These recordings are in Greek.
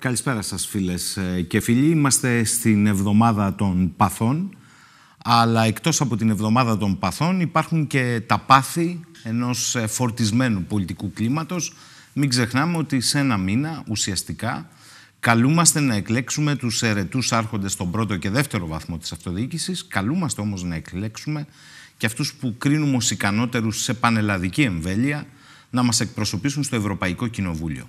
Καλησπέρα σας φίλες ε, και φίλοι. Είμαστε στην εβδομάδα των παθών, αλλά εκτός από την εβδομάδα των παθών υπάρχουν και τα πάθη ενός ε, φορτισμένου πολιτικού κλίματος. Μην ξεχνάμε ότι σε ένα μήνα ουσιαστικά καλούμαστε να εκλέξουμε τους ερετούς άρχοντες στον πρώτο και δεύτερο βαθμό της αυτοδιοίκησης, καλούμαστε όμως να εκλέξουμε και αυτούς που κρίνουμε ως ικανότερους σε πανελλαδική εμβέλεια να μας εκπροσωπήσουν στο Ευρωπαϊκό Κοινοβούλιο.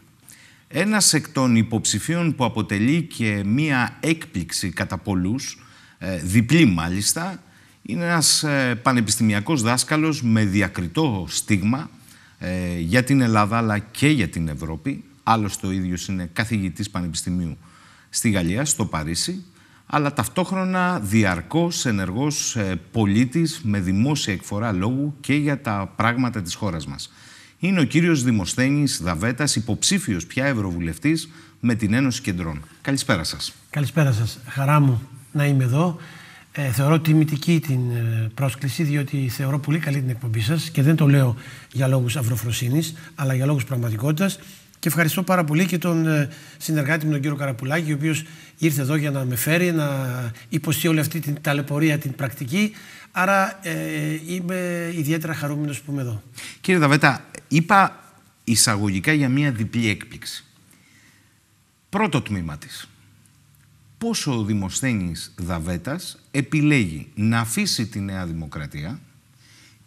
Ένας εκ των υποψηφίων που αποτελεί και μία έκπληξη κατά πολλούς, ε, διπλή μάλιστα, είναι ένας ε, πανεπιστημιακός δάσκαλος με διακριτό στίγμα ε, για την Ελλάδα αλλά και για την Ευρώπη. Άλλωστε ο ίδιος είναι καθηγητής πανεπιστημίου στη Γαλλία, στο Παρίσι, αλλά ταυτόχρονα διαρκώς ενεργός πολίτης με δημόσια εκφορά λόγου και για τα πράγματα της χώρας μας είναι ο κύριος Δημοσθένης Δαβέτας, υποψήφιος πια Ευρωβουλευτής με την Ένωση Κεντρών. Καλησπέρα σας. Καλησπέρα σας. Χαρά μου να είμαι εδώ. Ε, θεωρώ τιμητική την ε, πρόσκληση, διότι θεωρώ πολύ καλή την εκπομπή σας και δεν το λέω για λόγους αυροφροσύνη, αλλά για λόγους πραγματικότητας Και ευχαριστώ πάρα πολύ και τον ε, συνεργάτη μου, τον κύριο Καραπουλάκη, ο οποίος ήρθε εδώ για να με φέρει, να υποστεί όλη αυτή την ταλαιπωρία, την πρακτική, Άρα ε, είμαι ιδιαίτερα χαρούμενος που είμαι εδώ. Κύριε Δαβέτα, είπα εισαγωγικά για μια διπλή έκπληξη. Πρώτο τμήμα της. Πόσο ο Δημοσθένης Δαβέτας επιλέγει να αφήσει τη Νέα Δημοκρατία,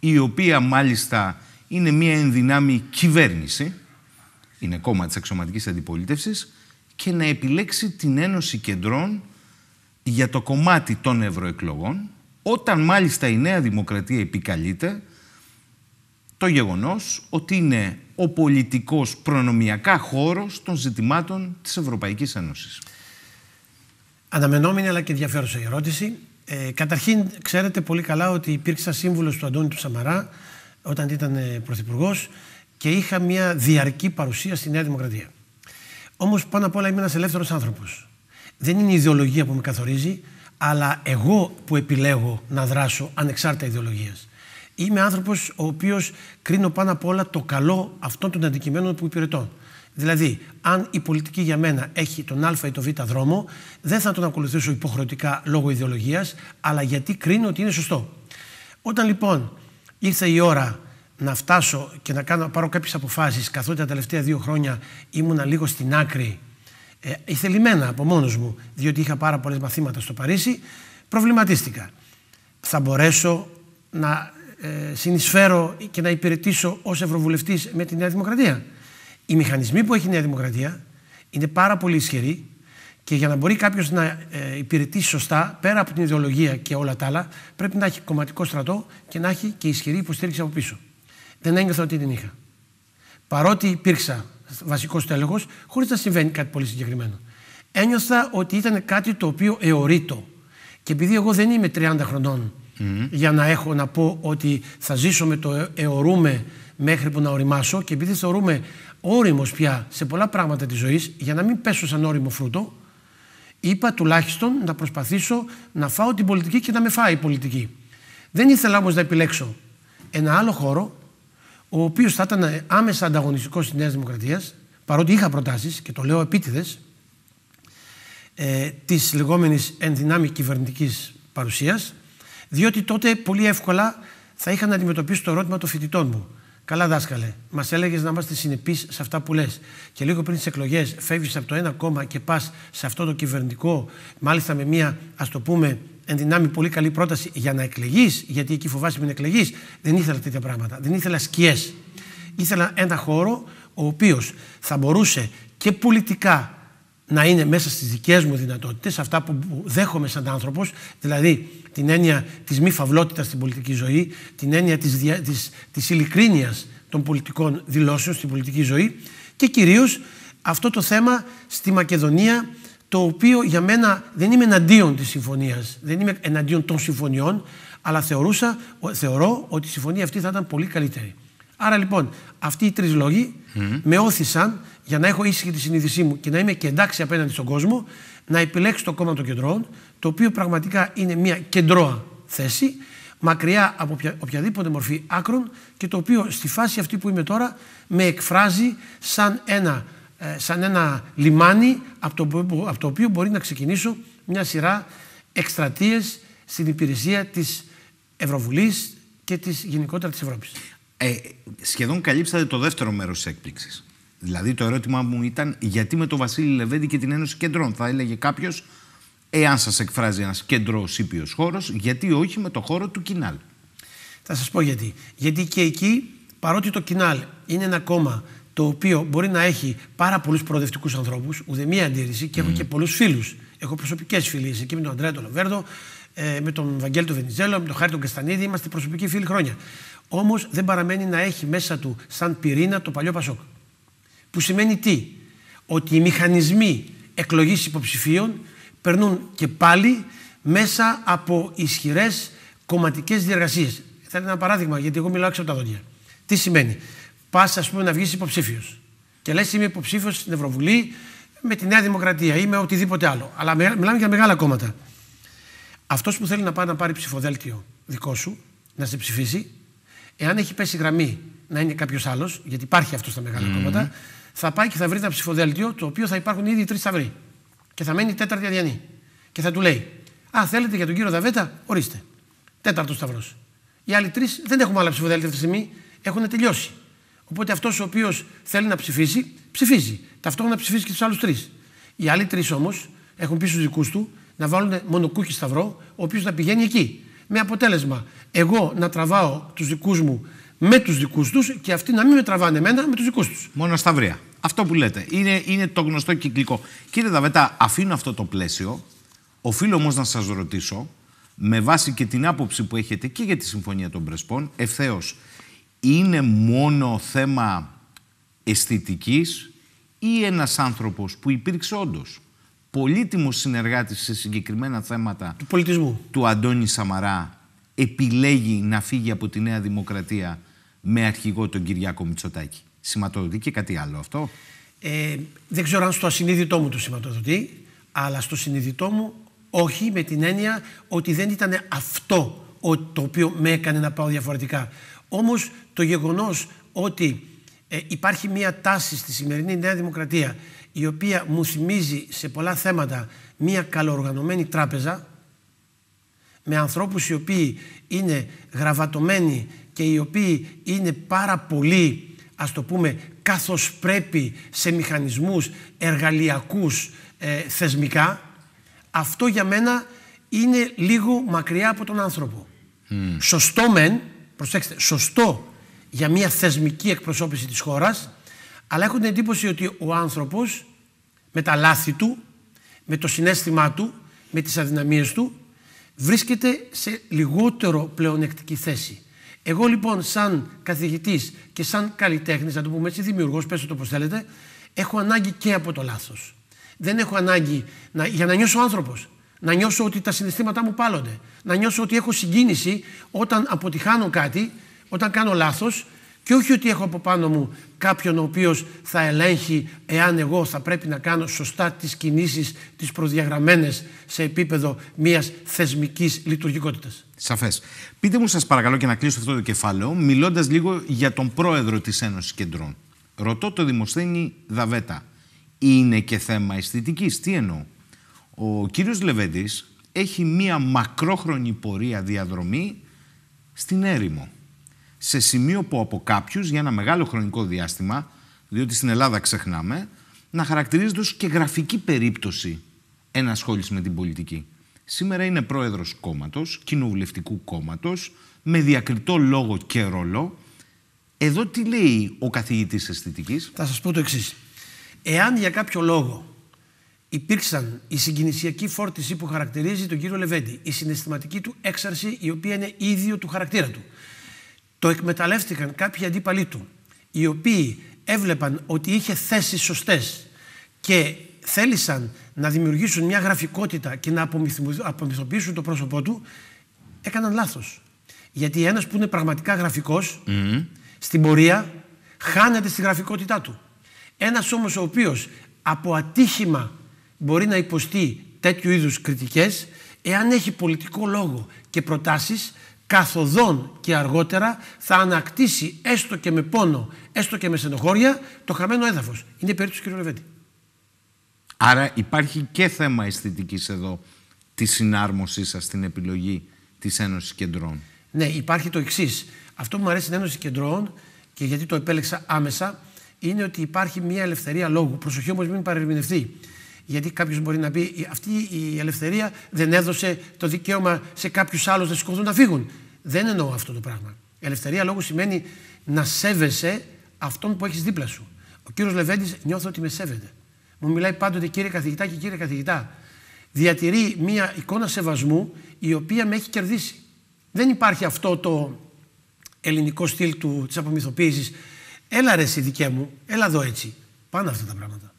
η οποία μάλιστα είναι μια ενδυνάμει κυβέρνηση, είναι κόμμα της αξιωματικής αντιπολίτευσης, και να επιλέξει την Ένωση Κεντρών για το κομμάτι των ευρωεκλογών, όταν μάλιστα η Νέα Δημοκρατία επικαλείται το γεγονός ότι είναι ο πολιτικός προνομιακά χώρος των ζητημάτων της Ευρωπαϊκής Ένωσης. Αναμενόμενη αλλά και ενδιαφέρουσα ερώτηση. Ε, καταρχήν, ξέρετε πολύ καλά ότι υπήρξα σύμβουλος του Αντώνη του Σαμαρά όταν ήταν ε, πρωθυπουργός και είχα μια διαρκή παρουσία στη Νέα Δημοκρατία. Όμως πάνω απ' όλα είμαι ένας ελεύθερος άνθρωπος. Δεν είναι η ιδεολογία που με καθορίζει, αλλά εγώ που επιλέγω να δράσω ανεξάρτητα ιδεολογίας. Είμαι άνθρωπος ο οποίος κρίνω πάνω απ' όλα το καλό αυτών των αντικειμένων που υπηρετώ. Δηλαδή, αν η πολιτική για μένα έχει τον Α ή τον Β δρόμο, δεν θα τον ακολουθήσω υποχρεωτικά λόγω ιδεολογίας, αλλά γιατί κρίνω ότι είναι σωστό. Όταν λοιπόν ήρθε η ώρα να φτάσω και να κάνω, πάρω κάποιες αποφάσεις, καθότι τα τελευταία δύο χρόνια ήμουν λίγο στην άκρη ε, ηθελημένα από μόνος μου, διότι είχα πάρα πολλές μαθήματα στο Παρίσι, προβληματίστηκα. Θα μπορέσω να ε, συνεισφέρω και να υπηρετήσω ως Ευρωβουλευτής με τη Νέα Δημοκρατία. Οι μηχανισμοί που έχει η Νέα Δημοκρατία είναι πάρα πολύ ισχυροί και για να μπορεί κάποιος να ε, υπηρετήσει σωστά, πέρα από την ιδεολογία και όλα τα άλλα, πρέπει να έχει κομματικό στρατό και να έχει και ισχυρή υποστήριξη από πίσω. Δεν ένιωθα ότι την είχα. Παρότι υπήρξα βασικός τέλεχος, χωρίς να συμβαίνει κάτι πολύ συγκεκριμένο. Ένιωθα ότι ήταν κάτι το οποίο εωρείτο. Και επειδή εγώ δεν είμαι 30 χρονών για να έχω να πω ότι θα ζήσω με το ε, εωρούμε μέχρι που να οριμάσω και επειδή θεωρούμε όριμος πια σε πολλά πράγματα της ζωής για να μην πέσω σαν όριμο φρούτο είπα τουλάχιστον να προσπαθήσω να φάω την πολιτική και να με φάει η πολιτική. Δεν ήθελα όμως να επιλέξω ένα άλλο χώρο ο οποίος θα ήταν άμεσα ανταγωνιστικός της Νέας Δημοκρατίας, παρότι είχα προτάσεις και το λέω επίτηδες, ε, της λεγόμενης ενδυνάμει κυβερνητικής παρουσίας, διότι τότε πολύ εύκολα θα είχα να αντιμετωπίσω το ερώτημα των φοιτητών μου. Καλά, δάσκαλε, μας έλεγες να είμαστε συνεπείς σε αυτά που λες. Και λίγο πριν τις εκλογές, φεύγεις από το ένα κόμμα και πας σε αυτό το κυβερνητικό, μάλιστα με μία ας το πούμε εν πολύ καλή πρόταση για να εκλεγείς, γιατί εκεί φοβάσαι μην εκλεγείς. Δεν ήθελα τέτοια πράγματα. Δεν ήθελα σκιές. Ήθελα ένα χώρο ο οποίος θα μπορούσε και πολιτικά να είναι μέσα στις δικές μου δυνατότητες, αυτά που δέχομαι σαν άνθρωπος, δηλαδή την έννοια της μη φαυλότητας στην πολιτική ζωή, την έννοια της της, της ειλικρίνειας των πολιτικών δηλώσεων στην πολιτική ζωή και κυρίως αυτό το θέμα στη Μακεδονία το οποίο για μένα δεν είμαι εναντίον της συμφωνίας, δεν είμαι εναντίον των συμφωνιών, αλλά θεωρούσα, θεωρώ ότι η συμφωνία αυτή θα ήταν πολύ καλύτερη. Άρα λοιπόν, αυτοί οι τρεις λόγοι mm. με όθησαν για να έχω ήσυχη τη συνείδησή μου και να είμαι και εντάξει απέναντι στον κόσμο, να επιλέξω το κόμμα των κεντρών, το οποίο πραγματικά είναι μια κεντρώα θέση, μακριά από οποια, οποιαδήποτε μορφή άκρων και το οποίο στη φάση αυτή που είμαι τώρα με εκφράζει σαν ένα ε, σαν ένα λιμάνι από το οποίο μπορεί να ξεκινήσω μια σειρά εκστρατείες στην υπηρεσία της Ευρωβουλής και της γενικότερα της Ευρώπης. Ε, σχεδόν καλύψατε το δεύτερο μέρος της έκπληξης. Δηλαδή το ερώτημά μου ήταν γιατί με τον Βασίλη Λεβέντη και την Ένωση Κεντρών. Θα έλεγε κάποιος, εάν σας εκφράζει ένας κεντρός ήπιος χώρος, γιατί όχι με το χώρο του Κινάλ. Θα σας πω γιατί. Γιατί και εκεί, παρότι το Κινάλ είναι ένα κόμμα το οποίο μπορεί να έχει πάρα πολλούς προοδευτικούς ανθρώπους, μία αντίρρηση και έχω και πολλούς φίλους. Έχω προσωπικές φιλίε εκεί με τον Αντρέα τον ε, με τον Βαγγέλη τον Βενιζέλο, με τον Χάρη τον Καστανίδη. Είμαστε προσωπικοί φίλοι χρόνια. Όμως δεν παραμένει να έχει μέσα του σαν πυρήνα το παλιό Πασόκ. Που σημαίνει τι, ότι οι μηχανισμοί εκλογής υποψηφίων περνούν και πάλι μέσα από ισχυρές κομματικές διεργασίες. Θα ένα παράδειγμα, γιατί εγώ μιλάω έξω από τα δόντια. Τι σημαίνει πας, ας πούμε, να βγεις υποψήφιος. Και λες, είμαι υποψήφιος στην Ευρωβουλή με τη Νέα Δημοκρατία ή με οτιδήποτε άλλο. Αλλά μιλάμε για μεγάλα κόμματα. Αυτός που θέλει να πάει να πάρει ψηφοδέλτιο δικό σου, να σε ψηφίσει, εάν έχει πέσει γραμμή να είναι κάποιος άλλος, γιατί υπάρχει αυτό στα μεγάλα κόμματα, θα πάει και θα βρει ένα ψηφοδέλτιο το οποίο θα υπάρχουν ήδη τρεις σταυροί. Και θα μένει τέταρτη αδιανή. Και θα του λέει: Α, θέλετε για τον κύριο Δαβέτα, ορίστε. Τέταρτος σταυρός. Οι άλλοι τρεις δεν έχουμε άλλα ψηφοδέλτια αυτή τη στιγμή, έχουν τελειώσει. Οπότε αυτός ο οποίος θέλει να ψηφίσει, ψηφίζει. Ταυτόχρονα ψηφίζει και τους άλλους τρεις. Οι άλλοι τρεις όμως έχουν πει στους δικούς του να βάλουν μονοκούκι σταυρό, ο οποίος να πηγαίνει εκεί. Με αποτέλεσμα, εγώ να τραβάω τους δικούς μου με τους δικούς τους και αυτοί να μην με τραβάνε εμένα με τους δικούς τους. Μόνο σταυρία. Αυτό που λέτε. Είναι, είναι το γνωστό κυκλικό. Κύριε Δαβέτα, αφήνω αυτό το πλαίσιο. Οφείλω όμως να σας ρωτήσω, με βάση και την άποψη που έχετε και για τη Συμφωνία των Πρεσπών, ευθέως είναι μόνο θέμα αισθητικής ή ένας άνθρωπος που υπήρξε όντως πολύτιμος συνεργάτης σε συγκεκριμένα θέματα του πολιτισμού του Αντώνη Σαμαρά επιλέγει να φύγει από τη Νέα Δημοκρατία με αρχηγό τον Κυριάκο Μητσοτάκη. Σηματοδοτεί και κάτι άλλο αυτό. Ε, δεν ξέρω αν στο ασυνείδητό μου το σηματοδοτεί, αλλά στο συνειδητό μου όχι με την έννοια ότι δεν ήταν αυτό το οποίο με έκανε να πάω διαφορετικά. Όμως το γεγονός ότι ε, υπάρχει μία τάση στη σημερινή Νέα Δημοκρατία η οποία μου θυμίζει σε πολλά θέματα μία καλοργανωμένη τράπεζα με ανθρώπους οι οποίοι είναι γραβατωμένοι και οι οποίοι είναι πάρα πολύ ας το πούμε καθώς πρέπει σε μηχανισμούς εργαλειακούς ε, θεσμικά αυτό για μένα είναι λίγο μακριά από τον άνθρωπο. Σωστό μεν, προσέξτε, σωστό για μια θεσμική εκπροσώπηση της χώρας, αλλά έχω την εντύπωση ότι ο άνθρωπος με τα λάθη του, με το συνέστημά του, με τις αδυναμίες του, βρίσκεται σε λιγότερο πλεονεκτική θέση. Εγώ λοιπόν σαν καθηγητής και σαν καλλιτέχνης, να το πούμε έτσι, δημιουργός, πέστε το όπως θέλετε, έχω ανάγκη και από το λάθος. Δεν έχω ανάγκη να, για να νιώσω άνθρωπος, να νιώσω ότι τα συναισθήματά μου πάλονται, να νιώσω ότι έχω συγκίνηση όταν αποτυχάνω κάτι, όταν κάνω λάθος, και όχι ότι έχω από πάνω μου κάποιον ο οποίος θα ελέγχει εάν εγώ θα πρέπει να κάνω σωστά τις κινήσεις, τις προδιαγραμμένες σε επίπεδο μιας θεσμικής λειτουργικότητας. Σαφές. Πείτε μου, σας παρακαλώ, και να κλείσω αυτό το κεφάλαιο, μιλώντας λίγο για τον πρόεδρο της Ένωσης Κεντρών. Ρωτώ το Δημοσθένη Δαβέτα. Είναι και θέμα αισθητικής. Τι εννοώ. Ο κύριος Λεβέντης έχει μία μακρόχρονη πορεία διαδρομή στην έρημο. Σε σημείο που από κάποιους για ένα μεγάλο χρονικό διάστημα, διότι στην Ελλάδα ξεχνάμε, να χαρακτηρίζεται ως και γραφική περίπτωση ενασχόληση με την πολιτική. Σήμερα είναι πρόεδρος κόμματος, κοινοβουλευτικού κόμματος, με διακριτό λόγο και ρόλο. Εδώ τι λέει ο καθηγητής αισθητικής. Θα σας πω το εξής. Εάν για κάποιο λόγο υπήρξαν η συγκινησιακή φόρτιση που χαρακτηρίζει τον κύριο Λεβέντη, η συναισθηματική του έξαρση η οποία είναι ίδιο του χαρακτήρα του. Το εκμεταλλεύτηκαν κάποιοι αντίπαλοι του, οι οποίοι έβλεπαν ότι είχε θέσεις σωστές και θέλησαν να δημιουργήσουν μια γραφικότητα και να απομυθοποιήσουν το πρόσωπό του, έκαναν λάθος. Γιατί ένας που είναι πραγματικά γραφικός στην πορεία χάνεται στη γραφικότητά του. Ένας όμως ο οποίος από ατύχημα μπορεί να υποστεί τέτοιου είδους κριτικές εάν έχει πολιτικό λόγο και προτάσεις καθοδόν και αργότερα θα ανακτήσει έστω και με πόνο, έστω και με στενοχώρια το χαμένο έδαφος. Είναι περίπτωση του Λεβέντη. Άρα υπάρχει και θέμα αισθητικής εδώ της συνάρμοσής σας στην επιλογή της Ένωσης Κεντρών. Ναι, υπάρχει το εξής. Αυτό που μου αρέσει στην Ένωση Κεντρών και γιατί το επέλεξα άμεσα είναι ότι υπάρχει μια ελευθερία λόγου. Προσοχή όμως, μην παρερμηνευτεί. Γιατί κάποιος μπορεί να πει αυτή η ελευθερία δεν έδωσε το δικαίωμα σε κάποιους άλλους να σηκωθούν να φύγουν. Δεν εννοώ αυτό το πράγμα. Ελευθερία λόγου σημαίνει να σέβεσαι αυτόν που έχεις δίπλα σου. Ο κύριος Λεβέντης νιώθω ότι με σέβεται. Μου μιλάει πάντοτε κύριε καθηγητά και κύριε καθηγητά. Διατηρεί μια εικόνα σεβασμού η οποία με έχει κερδίσει. Δεν υπάρχει αυτό το ελληνικό στυλ του, της Έλα ρε εσύ δικέ μου, έλα εδώ έτσι. Πάνε αυτά τα πράγματα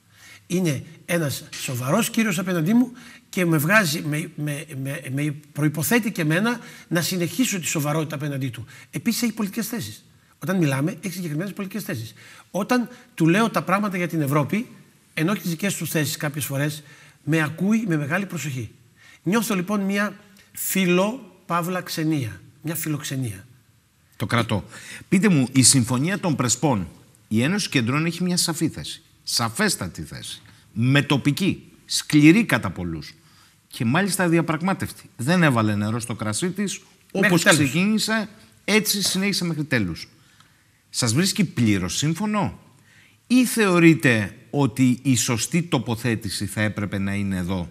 είναι ένας σοβαρός κύριος απέναντί μου και με βγάζει, με, με, με, με προϋποθέτει και εμένα να συνεχίσω τη σοβαρότητα απέναντί του. Επίσης έχει πολιτικές θέσεις. Όταν μιλάμε έχει συγκεκριμένες πολιτικές θέσεις. Όταν του λέω τα πράγματα για την Ευρώπη, ενώ έχει τις δικές τους θέσεις κάποιες φορές, με ακούει με μεγάλη προσοχή. Νιώθω λοιπόν μια φιλο παύλα ξενία. Μια φιλοξενία. Το κρατώ. Πείτε μου, η Συμφωνία των Πρεσπών, η Ένωση Κεντρών έχει μια σαφή θέση. Σαφέστατη θέση. Μετοπική. Σκληρή κατά πολλούς. Και μάλιστα διαπραγμάτευτη. Δεν έβαλε νερό στο κρασί της. Όπω ξεκίνησε, έτσι συνέχισε μέχρι τέλους. Σας βρίσκει πλήρως σύμφωνο, ή θεωρείτε ότι η σωστή τοποθέτηση θα έπρεπε να είναι εδώ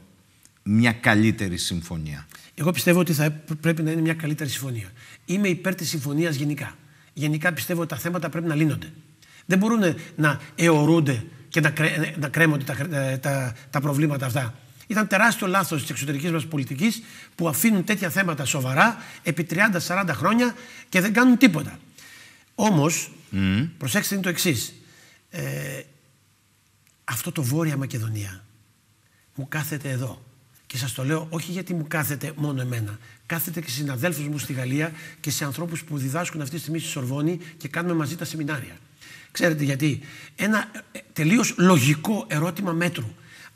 μια καλύτερη συμφωνία. Εγώ πιστεύω ότι θα πρέπει να είναι μια καλύτερη συμφωνία. Είμαι υπέρ της συμφωνίας γενικά. Γενικά πιστεύω ότι τα θέματα πρέπει να λύνονται. Δεν μπορούν να αιωρούνται και να, να κρέμονται τα, ε, τα, τα προβλήματα αυτά. Ήταν τεράστιο λάθος της εξωτερικής μας πολιτικής που αφήνουν τέτοια θέματα σοβαρά επί 30-40 χρόνια και δεν κάνουν τίποτα. Όμως, mm. προσέξτε είναι το εξής. Ε, αυτό το Βόρεια Μακεδονία μου κάθεται εδώ. Και σας το λέω όχι γιατί μου κάθεται μόνο εμένα. Κάθεται και σε συναδέλφους μου στη Γαλλία και σε ανθρώπους που διδάσκουν αυτή τη στιγμή στη Σορβόνη και κάνουμε μαζί τα σεμινάρια. Ξέρετε γιατί. Ένα ε, τελείως λογικό ερώτημα μέτρου.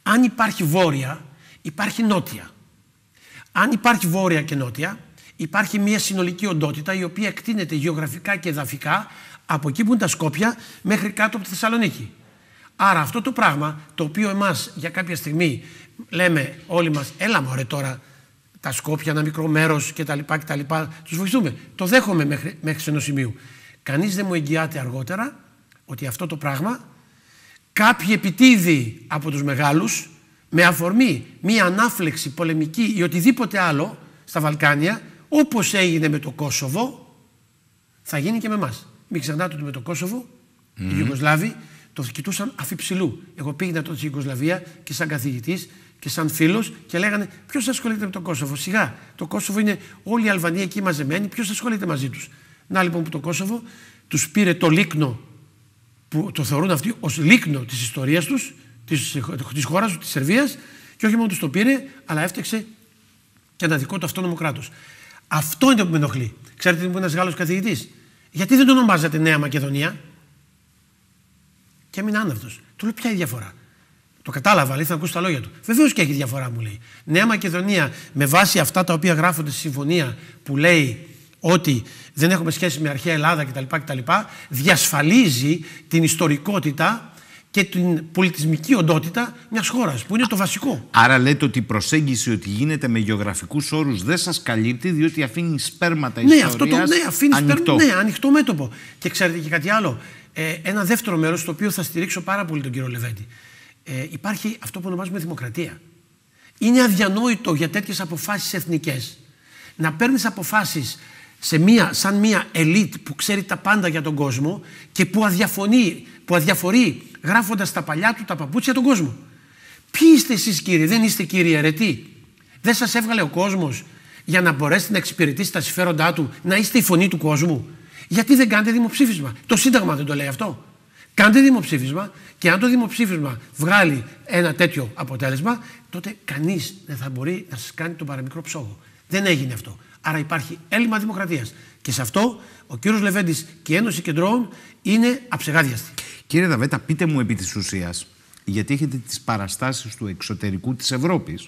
Αν υπάρχει βόρεια, υπάρχει νότια. Αν υπάρχει βόρεια και νότια, υπάρχει μια συνολική οντότητα η οποία εκτείνεται γεωγραφικά και εδαφικά από εκεί που είναι τα Σκόπια μέχρι κάτω από τη Θεσσαλονίκη. Άρα αυτό το πράγμα το οποίο εμάς για κάποια στιγμή λέμε όλοι μας έλα μωρέ τώρα τα Σκόπια ένα μικρό μέρος κτλ. τα λοιπά βοηθούμε. Το δέχομαι μέχρι, μέχρι ένα σημείου. Κανείς δεν μου εγγυάται αργότερα ότι αυτό το πράγμα κάποιοι επιτίδη από τους μεγάλους με αφορμή μία ανάφλεξη πολεμική ή οτιδήποτε άλλο στα Βαλκάνια όπως έγινε με το Κόσοβο θα γίνει και με εμάς. Μην ξεχνάτε ότι με το Κόσοβο mm. οι Ιουγκοσλάβοι το κοιτούσαν αφιψηλού. Εγώ πήγαινα τότε στην Ιουγκοσλαβία και σαν καθηγητής και σαν φίλος και λέγανε Ποιος ασχολείται με το Κόσοβο. Σιγά, το Κόσοβο είναι όλη η Αλβανία εκεί μαζεμένη, ποιος ασχολείται μαζί τους. Να λοιπόν που το Κόσοβο τους πήρε το λίκνο που το θεωρούν αυτοί ως λίκνο της ιστορίας τους, της, της χώρας τους, της Σερβίας και όχι μόνο τους το πήρε, αλλά έφτιαξε και ένα δικό του αυτόνομο κράτος. Αυτό είναι που με ενοχλεί. Ξέρετε τι μου ένας Γάλλος καθηγητής. Γιατί δεν τον ονομάζατε Νέα Μακεδονία. Και έμεινε άνευτο. Του λέω ποια είναι η διαφορά. Το κατάλαβα, αλλά ήθελα να τα λόγια του. Βεβαίως και έχει διαφορά, μου λέει. Νέα Μακεδονία, με βάση αυτά τα οποία γράφονται στη συμφωνία που λέει ότι δεν έχουμε σχέση με αρχαία Ελλάδα κτλ. κτλ διασφαλίζει την ιστορικότητα και την πολιτισμική οντότητα μιας χώρας, που είναι το βασικό. Άρα λέτε ότι η προσέγγιση ότι γίνεται με γεωγραφικούς όρους δεν σας καλύπτει, διότι αφήνει σπέρματα ιστορία. Ναι, αυτό το ναι, αφήνει ανοιχτό. Σπέρμα, ναι, ανοιχτό μέτωπο. Και ξέρετε και κάτι άλλο. Ε, ένα δεύτερο μέρος, το οποίο θα στηρίξω πάρα πολύ τον κύριο Λεβέντη. Ε, υπάρχει αυτό που ονομάζουμε δημοκρατία. Είναι αδιανόητο για τέτοιες αποφάσεις εθνικές να παίρνεις αποφάσεις σε μία, σαν μία ελίτ που ξέρει τα πάντα για τον κόσμο και που, αδιαφωνεί, που αδιαφορεί γράφοντας τα παλιά του τα παπούτσια τον κόσμο. Ποιοι είστε εσείς κύριε, δεν είστε κύριοι αιρετοί. Δεν σας έβγαλε ο κόσμος για να μπορέσετε να εξυπηρετήσετε τα συμφέροντά του, να είστε η φωνή του κόσμου. Γιατί δεν κάνετε δημοψήφισμα. Το Σύνταγμα δεν το λέει αυτό. Κάντε δημοψήφισμα και αν το δημοψήφισμα βγάλει ένα τέτοιο αποτέλεσμα, τότε κανείς δεν θα μπορεί να σας κάνει τον παραμικρό ψόγο. Δεν έγινε αυτό. Άρα υπάρχει έλλειμμα δημοκρατίας. Και σε αυτό ο κύριος Λεβέντης και η Ένωση Κεντρώων είναι αψεγάδιαστη. Κύριε Δαβέτα, πείτε μου επί της ουσίας, γιατί έχετε τις παραστάσεις του εξωτερικού της Ευρώπης,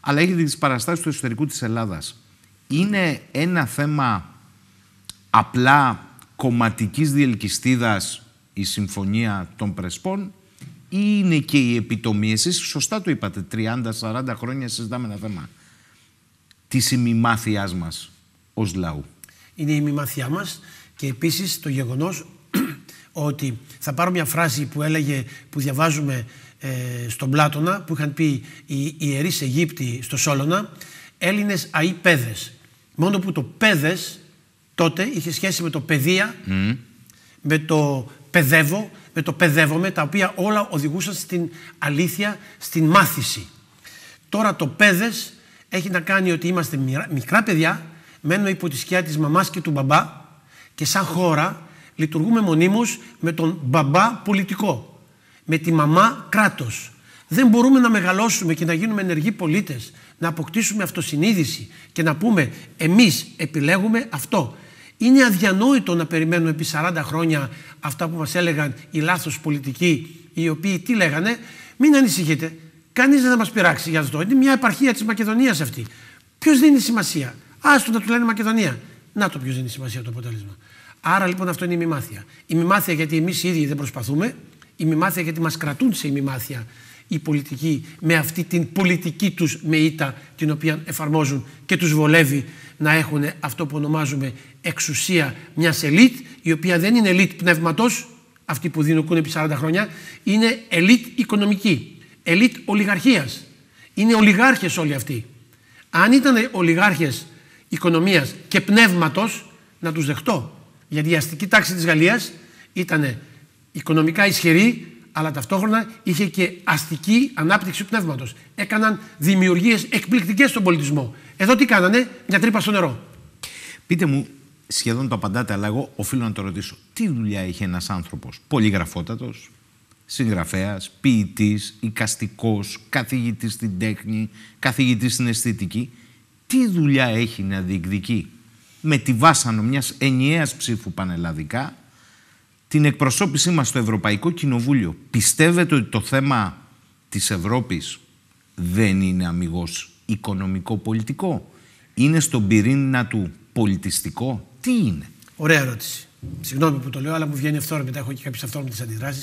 αλλά έχετε τις παραστάσεις του εσωτερικού της Ελλάδας. Είναι ένα θέμα απλά κομματικής διελκυστίδας η συμφωνία των Πρεσπών ή είναι και η επιτομή. Εσείς σωστά το είπατε, 30-40 χρόνια συζητάμε ένα θέμα τη ημιμάθειάς μας ως λαού. Είναι η ημιμάθειά μας και επίσης το γεγονός ότι θα πάρω μια φράση που έλεγε, που διαβάζουμε ε, στον Πλάτωνα, που είχαν πει οι ιερείς Αιγύπτιοι στο Σόλωνα, Έλληνες αΐ πέδες. Μόνο που το πέδες τότε είχε σχέση με το παιδεία, με το παιδεύω, με το παιδεύομαι, τα οποία όλα οδηγούσαν στην αλήθεια, στην μάθηση. Τώρα το πέδες έχει να κάνει ότι είμαστε μικρά παιδιά, μένω υπό τη σκιά της μαμάς και του μπαμπά και σαν χώρα λειτουργούμε μονίμως με τον μπαμπά πολιτικό, με τη μαμά κράτος. Δεν μπορούμε να μεγαλώσουμε και να γίνουμε ενεργοί πολίτες, να αποκτήσουμε αυτοσυνείδηση και να πούμε εμείς επιλέγουμε αυτό. Είναι αδιανόητο να περιμένουμε επί 40 χρόνια αυτά που μας έλεγαν οι λάθος πολιτικοί, οι οποίοι τι λέγανε, μην ανησυχείτε. Κανείς δεν θα μας πειράξει για αυτό. Είναι μια επαρχία της Μακεδονίας αυτή. Ποιος δίνει σημασία. Άστο να του λένε Μακεδονία. Να το ποιος δίνει σημασία το αποτέλεσμα. Άρα λοιπόν αυτό είναι η μημάθεια. Η μημάθεια γιατί εμείς οι ίδιοι δεν προσπαθούμε. Η μημάθεια γιατί μας κρατούν σε ημιμάθεια οι πολιτικοί με αυτή την πολιτική τους με ήττα την οποία εφαρμόζουν και τους βολεύει να έχουν αυτό που ονομάζουμε εξουσία μιας ελίτ, η οποία δεν είναι ελίτ πνεύματος, αυτή που δίνουν επί 40 χρόνια, είναι ελίτ οικονομική ελίτ ολιγαρχίας. Είναι ολιγάρχες όλοι αυτοί. Αν ήταν ολιγάρχες οικονομίας και πνεύματος να τους δεχτώ. Γιατί η αστική τάξη της Γαλλίας ήταν οικονομικά ισχυρή, αλλά ταυτόχρονα είχε και αστική ανάπτυξη πνεύματος. Έκαναν δημιουργίες εκπληκτικές στον πολιτισμό. Εδώ τι κάνανε, μια τρύπα στο νερό. Πείτε μου, σχεδόν το απαντάτε, αλλά εγώ οφείλω να το ρωτήσω. Τι δουλειά είχε ένας άνθρωπος πολύ γραφότατο συγγραφέας, ποιητής, οικαστικός, καθηγητής στην τέχνη, καθηγητής στην αισθητική, τι δουλειά έχει να διεκδικεί με τη βάσανο μιας ενιαίας ψήφου πανελλαδικά την εκπροσώπησή μας στο Ευρωπαϊκό Κοινοβούλιο. Πιστεύετε ότι το θέμα της Ευρώπης δεν είναι αμυγός οικονομικό-πολιτικό. Είναι στον πυρήνα του πολιτιστικό. Τι είναι. Ωραία ερώτηση. Συγγνώμη που το λέω, αλλά μου βγαίνει ευθόρμητα. Έχω και κάποιες ευθόρμητε αντιδράσει.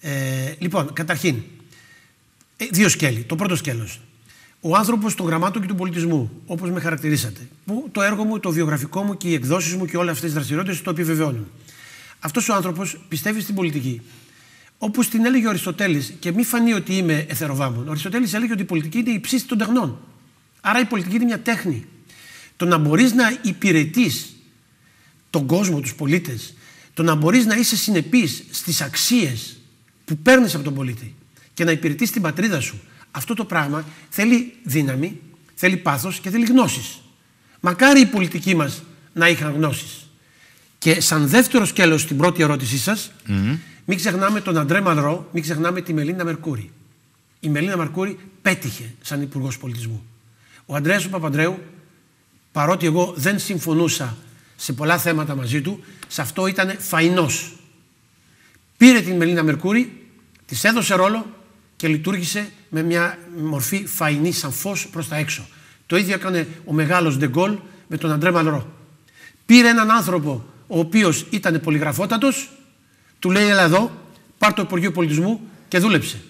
Ε, λοιπόν, καταρχήν, ε, δύο σκέλη. Το πρώτο σκέλος. Ο άνθρωπος των γραμμάτων και του πολιτισμού, όπως με χαρακτηρίσατε. Που το έργο μου, το βιογραφικό μου και οι εκδόσεις μου και όλες αυτές τις δραστηριότητες το επιβεβαιώνουν. Αυτός ο άνθρωπος πιστεύει στην πολιτική. Όπως την έλεγε ο Αριστοτέλης, και μη φανεί ότι είμαι εθεροβάμων. Ο Αριστοτέλης έλεγε ότι η πολιτική είναι η ψήση των τεχνών. Άρα η πολιτική είναι μια τέχνη. Το να μπορείς να υπηρετείς τον κόσμο, τους πολίτες, το να μπορείς να είσαι συνεπής στις αξίες που παίρνεις από τον πολίτη και να υπηρετείς την πατρίδα σου, αυτό το πράγμα θέλει δύναμη, θέλει πάθος και θέλει γνώσεις. Μακάρι οι πολιτικοί μας να είχαν γνώσεις. Και σαν δεύτερο σκέλος στην πρώτη ερώτησή σας, mm-hmm. μην ξεχνάμε τον Αντρέ Μαλρό, μην ξεχνάμε τη Μελίνα Μερκούρη. Η Μελίνα Μερκούρη πέτυχε σαν Υπουργός Πολιτισμού. Ο Αντρέα Παπαντρέου, παρότι εγώ δεν συμφωνούσα σε πολλά θέματα μαζί του, σε αυτό ήταν φαϊνός. Πήρε την Μελίνα Μερκούρη Της έδωσε ρόλο και λειτουργήσε με μια μορφή φαϊνή σαν φω προς τα έξω. Το ίδιο έκανε ο μεγάλος Ντεγκόλ με τον Αντρέ Μαλρό. Πήρε έναν άνθρωπο ο οποίος ήταν πολυγραφότατος, του λέει: Ελά εδώ, πάρ το Υπουργείο Πολιτισμού και δούλεψε.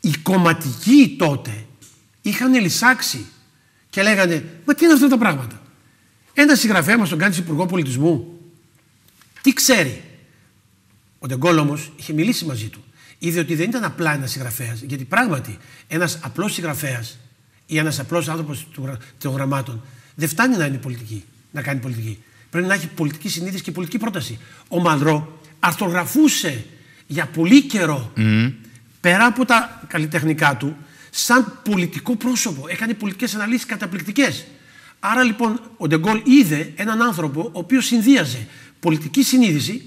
Οι κομματικοί τότε είχαν λησάξει και λέγανε: Μα τι είναι αυτά τα πράγματα. Ένας συγγραφέας μας τον κάνει Υπουργό Πολιτισμού. Τι ξέρει. Ο Ντεγκόλ όμως είχε μιλήσει μαζί του είδε ότι δεν ήταν απλά ένας συγγραφέας. Γιατί πράγματι ένας απλός συγγραφέας ή ένας απλός άνθρωπος των γραμμάτων δεν φτάνει να είναι πολιτική, να κάνει πολιτική. Πρέπει να έχει πολιτική συνείδηση και πολιτική πρόταση. Ο Μανδρό αρθρογραφούσε για πολύ καιρό πέρα από τα καλλιτεχνικά του σαν πολιτικό πρόσωπο. Έκανε πολιτικές αναλύσεις καταπληκτικές. Άρα λοιπόν ο Ντεγκόλ είδε έναν άνθρωπο ο οποίος συνδύαζε πολιτική συνείδηση,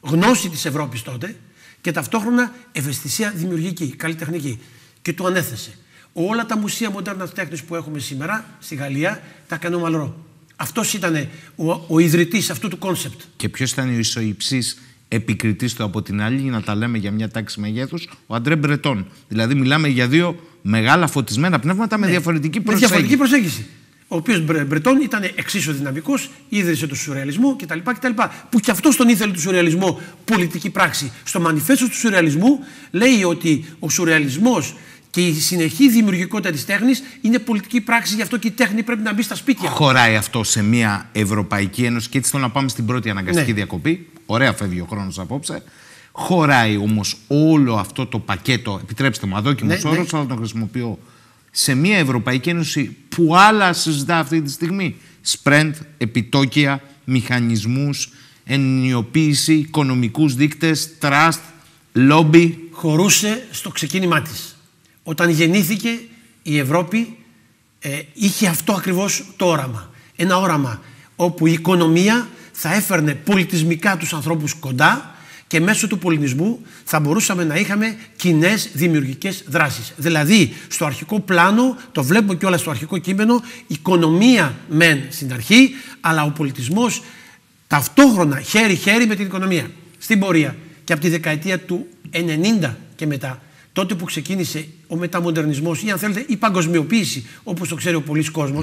γνώση της Ευρώπης τότε, και ταυτόχρονα ευαισθησία δημιουργική, καλλιτεχνική. Και το ανέθεσε. Όλα τα μουσεία μοντέρνα τέχνης που έχουμε σήμερα στη Γαλλία τα έκανε ο Μαλρό. Αυτός ήταν ο, ο ιδρυτής αυτού του κόνσεπτ. Και ποιος ήταν ο ισοϊψής επικριτής του από την άλλη, για να τα λέμε για μια τάξη μεγέθους, ο Αντρέ Μπρετόν. Δηλαδή, μιλάμε για δύο μεγάλα φωτισμένα πνεύματα με ναι, διαφορετική προσέγγιση. Με διαφορετική προσέγγιση ο οποίος Μπρετόν ήταν εξίσου δυναμικός, ίδρυσε του σουρεαλισμού κτλ, κτλ. Που κι αυτός τον ήθελε του σουρεαλισμό πολιτική πράξη. Στο μανιφέστο του σουρεαλισμού λέει ότι ο σουρεαλισμός και η συνεχή δημιουργικότητα της τέχνης είναι πολιτική πράξη, γι' αυτό και η τέχνη πρέπει να μπει στα σπίτια. Χωράει αυτό σε μια Ευρωπαϊκή Ένωση, και έτσι θέλω να πάμε στην πρώτη αναγκαστική ναι. διακοπή. Ωραία, φεύγει ο χρόνος απόψε. Χωράει όμως όλο αυτό το πακέτο, επιτρέψτε μου, αδόκιμος ναι, όρο, ναι. αλλά τον χρησιμοποιώ σε μια Ευρωπαϊκή Ένωση που άλλα συζητά αυτή τη στιγμή. Σπρέντ, επιτόκια, μηχανισμούς, ενιοποίηση, οικονομικούς δείκτες, τραστ, λόμπι. Χωρούσε στο ξεκίνημά της. Όταν γεννήθηκε η Ευρώπη ε, είχε αυτό ακριβώς το όραμα. Ένα όραμα όπου η οικονομία θα έφερνε πολιτισμικά τους ανθρώπους κοντά, και μέσω του πολιτισμού θα μπορούσαμε να είχαμε κοινές δημιουργικές δράσεις. Δηλαδή, στο αρχικό πλάνο, το βλέπουμε και όλα στο αρχικό κείμενο, οικονομία μεν στην αρχή, αλλά ο πολιτισμός ταυτόχρονα χέρι-χέρι με την οικονομία. Στην πορεία και από τη δεκαετία του 90 και μετά, τότε που ξεκίνησε ο μεταμοντερνισμός ή αν θέλετε η παγκοσμιοποίηση, όπως το ξέρει ο πολλή κόσμο,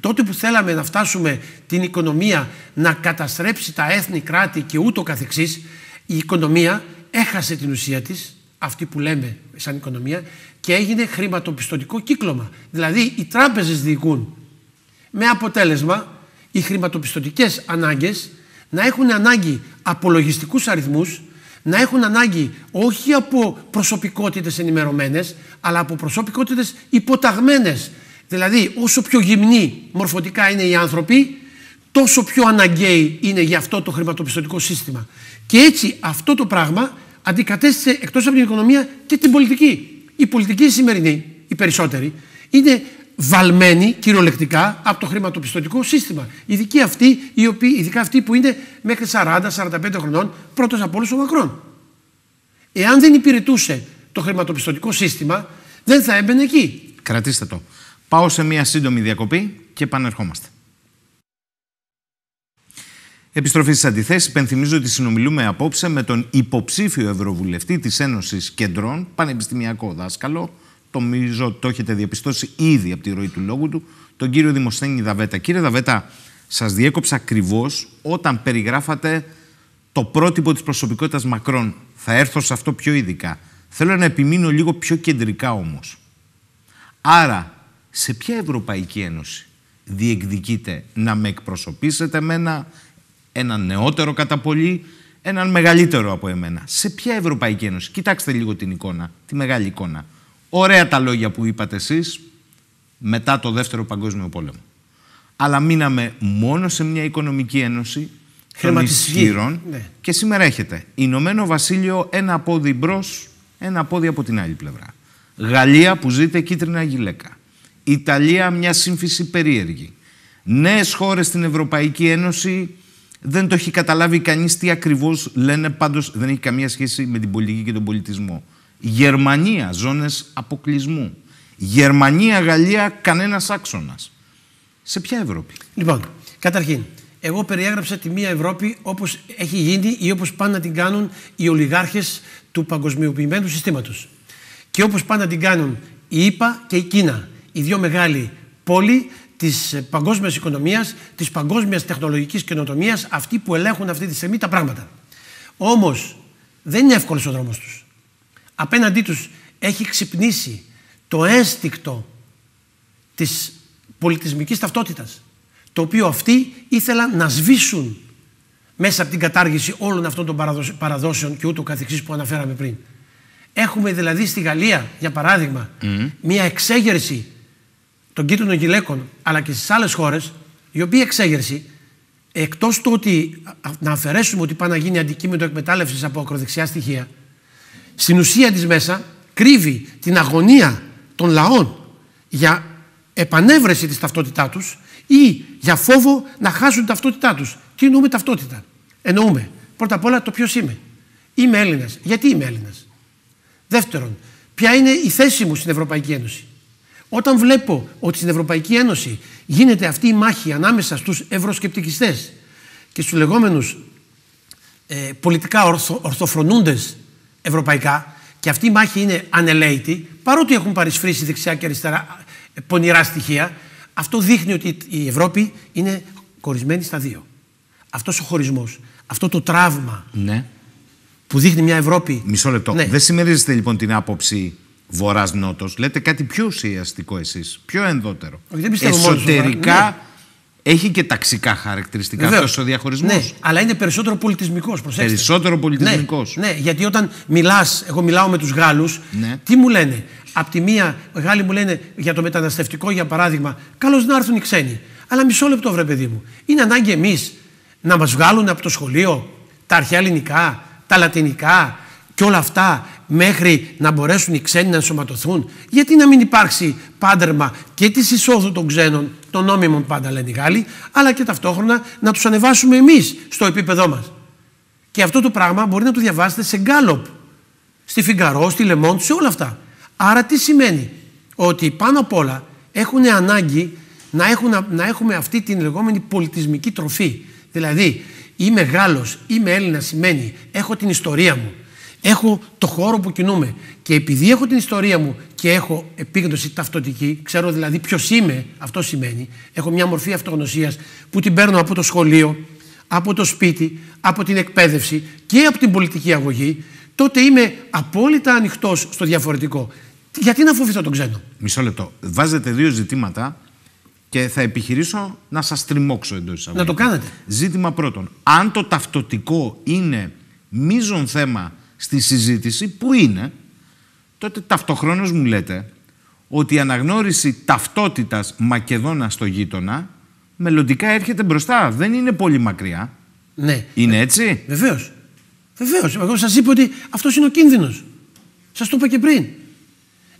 τότε που θέλαμε να φτάσουμε την οικονομία να καταστρέψει τα έθνη, κράτη και ούτω καθεξής, η οικονομία έχασε την ουσία της, αυτή που λέμε σαν οικονομία, και έγινε χρηματοπιστωτικό κύκλωμα. Δηλαδή οι τράπεζες διοικούν με αποτέλεσμα οι χρηματοπιστωτικές ανάγκες να έχουν ανάγκη από απολογιστικούς αριθμούς, να έχουν ανάγκη όχι από προσωπικότητες ενημερωμένες, αλλά από προσωπικότητες υποταγμένες. Δηλαδή όσο πιο γυμνοί μορφωτικά είναι οι άνθρωποι, τόσο πιο αναγκαίοι είναι για αυτό το χρηματοπιστωτικό σύστημα. Και έτσι αυτό το πράγμα αντικατέστησε εκτός από την οικονομία και την πολιτική. Η πολιτική σημερινή, η περισσότερη, είναι βαλμένη κυριολεκτικά από το χρηματοπιστωτικό σύστημα. Ειδικά αυτοί, οι οποίοι, ειδικά αυτοί που είναι μέχρι 40-45 χρονών, πρώτος από όλους ο Μακρόν. Εάν δεν υπηρετούσε το χρηματοπιστωτικό σύστημα, δεν θα έμπαινε εκεί. Κρατήστε το. Πάω σε μια σύντομη διακοπή και επανερχόμαστε. Επιστροφή στις αντιθέσεις. Υπενθυμίζω ότι συνομιλούμε απόψε με τον υποψήφιο Ευρωβουλευτή της Ένωσης Κεντρών, πανεπιστημιακό δάσκαλο. μίζω το έχετε διαπιστώσει ήδη από τη ροή του λόγου του, τον κύριο Δημοσθένη Δαβέτα. Κύριε Δαβέτα, σας διέκοψα ακριβώς όταν περιγράφατε το πρότυπο της προσωπικότητας Μακρόν. Θα έρθω σε αυτό πιο ειδικά. Θέλω να επιμείνω λίγο πιο κεντρικά όμως. Άρα, σε ποια Ευρωπαϊκή Ένωση διεκδικείτε να με εκπροσωπήσετε μένα, έναν νεότερο κατά πολύ, έναν μεγαλύτερο από εμένα. Σε ποια Ευρωπαϊκή Ένωση, κοιτάξτε λίγο την εικόνα, τη μεγάλη εικόνα. Ωραία τα λόγια που είπατε εσείς μετά το Δεύτερο Παγκόσμιο Πόλεμο. Αλλά μείναμε μόνο σε μια οικονομική ένωση των ισχύρων ναι. και σήμερα έχετε Ηνωμένο Βασίλειο ένα πόδι μπρος, ένα πόδι από την άλλη πλευρά. Γαλλία που ζείτε κίτρινα γυλαίκα. Ιταλία μια σύμφυση περίεργη. Νέες χώρες στην Ευρωπαϊκή Ένωση δεν το έχει καταλάβει κανείς τι ακριβώς λένε, πάντως δεν έχει καμία σχέση με την πολιτική και τον πολιτισμό. Γερμανία, ζώνες αποκλεισμού. Γερμανία, Γαλλία, κανένας άξονας. Σε ποια Ευρώπη. Λοιπόν, καταρχήν, εγώ περιέγραψα τη μία Ευρώπη όπως έχει γίνει ή όπως να την κάνουν οι ολιγάρχες του παγκοσμιοποιημένου συστήματος. Και όπως να την κάνουν η ΙΠΑ και η Κίνα. Οι δύο μεγάλοι πόλοι της ε, παγκόσμιας οικονομίας, της παγκόσμιας τεχνολογικής καινοτομίας, αυτοί που ελέγχουν αυτή τη στιγμή τα πράγματα. Όμως δεν είναι εύκολος ο δρόμος τους. Απέναντί τους έχει ξυπνήσει το ένστικτο της πολιτισμικής ταυτότητας, το οποίο αυτοί ήθελαν να σβήσουν μέσα από την κατάργηση όλων αυτών των παραδόσεων και ούτω καθεξής που αναφέραμε πριν. Έχουμε δηλαδή στη Γαλλία, για παράδειγμα, μια εξέγερση των κίτρινων γυλαίκων, αλλά και στις άλλες χώρες, η οποία εξέγερση, εκτός του ότι να αφαιρέσουμε ότι πάει να γίνει αντικείμενο εκμετάλλευσης από ακροδεξιά στοιχεία, στην ουσία της μέσα κρύβει την αγωνία των λαών για επανέβρεση της ταυτότητά τους ή για φόβο να χάσουν την ταυτότητά τους. Τι εννοούμε ταυτότητα. Εννοούμε πρώτα απ' όλα το ποιος είμαι. Είμαι Έλληνας, Γιατί είμαι Έλληνας. Δεύτερον, ποια είναι η θέση μου στην Ευρωπαϊκή Ένωση. Όταν βλέπω ότι στην Ευρωπαϊκή Ένωση γίνεται αυτή η μάχη ανάμεσα στους ευρωσκεπτικιστές και στους λεγόμενους ε, πολιτικά ορθο, ορθοφρονούντες ευρωπαϊκά και αυτή η μάχη είναι ανελαίτη, παρότι έχουν παρισφρήσει δεξιά και αριστερά ε, πονηρά στοιχεία, αυτό δείχνει ότι η Ευρώπη είναι κορισμένη στα δύο. Αυτός ο χωρισμός, αυτό το τραύμα ναι. που δείχνει μια Ευρώπη... Μισό λεπτό. Ναι. Δεν συμμερίζεται λοιπόν την άποψη βορρά-νότο, λέτε κάτι πιο ουσιαστικό εσείς, πιο ενδότερο. Δεν Εσωτερικά ναι. έχει και ταξικά χαρακτηριστικά αυτός ο διαχωρισμό. Ναι, αλλά είναι περισσότερο πολιτισμικός. Περισσότερο ναι, πολιτισμικός. Ναι, γιατί όταν μιλάς, εγώ μιλάω με τους Γάλλους, ναι. τι μου λένε. Απ' τη μία, οι Γάλλοι μου λένε για το μεταναστευτικό, για παράδειγμα, καλώς να έρθουν οι ξένοι. Αλλά μισό λεπτό, βρε παιδί μου. Είναι ανάγκη εμείς να μας βγάλουν από το σχολείο τα αρχαία ελληνικά, τα λατινικά και όλα αυτά μέχρι να μπορέσουν οι ξένοι να ενσωματωθούν. Γιατί να μην υπάρξει πάντερμα και της εισόδου των ξένων, των νόμιμων πάντα λένε οι Γάλλοι, αλλά και ταυτόχρονα να τους ανεβάσουμε εμείς στο επίπεδό μας. Και αυτό το πράγμα μπορεί να το διαβάσετε σε γκάλοπ, στη Φιγκαρό, στη Λεμόντ, σε όλα αυτά. Άρα τι σημαίνει, ότι πάνω απ' όλα έχουν ανάγκη να, έχουν, να έχουμε αυτή την λεγόμενη πολιτισμική τροφή. Δηλαδή, είμαι Γάλλος, είμαι Έλληνας, σημαίνει έχω την ιστορία μου, έχω το χώρο που κινούμε. Και επειδή έχω την ιστορία μου και έχω επίγνωση ταυτοτική, ξέρω δηλαδή ποιος είμαι, αυτό σημαίνει. Έχω μια μορφή αυτογνωσίας που την παίρνω από το σχολείο, από το σπίτι, από την εκπαίδευση και από την πολιτική αγωγή, τότε είμαι απόλυτα ανοιχτός στο διαφορετικό. Γιατί να φοβηθώ τον ξένο. Μισό λεπτό. Βάζετε δύο ζητήματα και θα επιχειρήσω να σας τριμώξω εντός εισαγωγικών. Να το κάνετε. Ζήτημα πρώτον. Αν το ταυτοτικό είναι μείζον θέμα στη συζήτηση που είναι, τότε ταυτοχρόνως μου λέτε ότι η αναγνώριση ταυτότητας Μακεδόνα στο γείτονα μελλοντικά έρχεται μπροστά. Δεν είναι πολύ μακριά. Ναι. Είναι έτσι. Βεβαίως. Βεβαίως. Εγώ σας είπα ότι αυτός είναι ο κίνδυνος σας το είπα και πριν.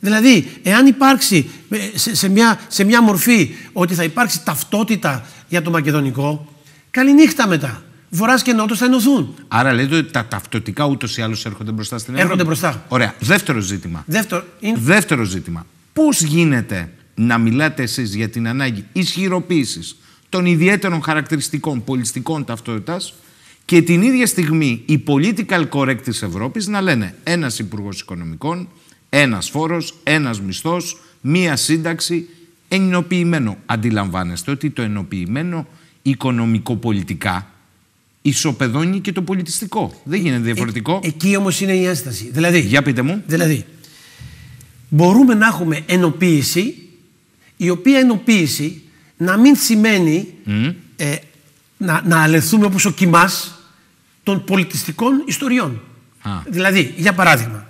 Δηλαδή, εάν υπάρξει ε, σε, σε, μια, σε μια μορφή ότι θα υπάρξει ταυτότητα για το μακεδονικό, καληνύχτα μετά. Βορράς και Νότος θα ενωθούν. Άρα λέτε ότι τα ταυτοτικά ούτως ή άλλως έρχονται μπροστά στην Ευρώπη. Έρχονται μπροστά. Ωραία. Δεύτερο ζήτημα. Δεύτερο, είναι... ζήτημα. Πώς γίνεται να μιλάτε εσείς για την ανάγκη ισχυροποίησης των ιδιαίτερων χαρακτηριστικών πολιτιστικών ταυτότητας και την ίδια στιγμή οι political correct της Ευρώπης να λένε ένας υπουργός οικονομικών, ένας φόρος, ένας μισθός, μία σύνταξη. Ενοποιημένο. Αντιλαμβάνεστε ότι το ενοποιημένο οικονομικοπολιτικά ισοπεδώνει και το πολιτιστικό. Δεν γίνεται ε, διαφορετικό. εκεί όμως είναι η ένσταση. Δηλαδή, Για πείτε μου. Δηλαδή, μπορούμε να έχουμε ενοποίηση η οποία ενοποίηση να μην σημαίνει ε, να, να αλεθούμε όπως ο κοιμά των πολιτιστικών ιστοριών. Α. Δηλαδή, για παράδειγμα,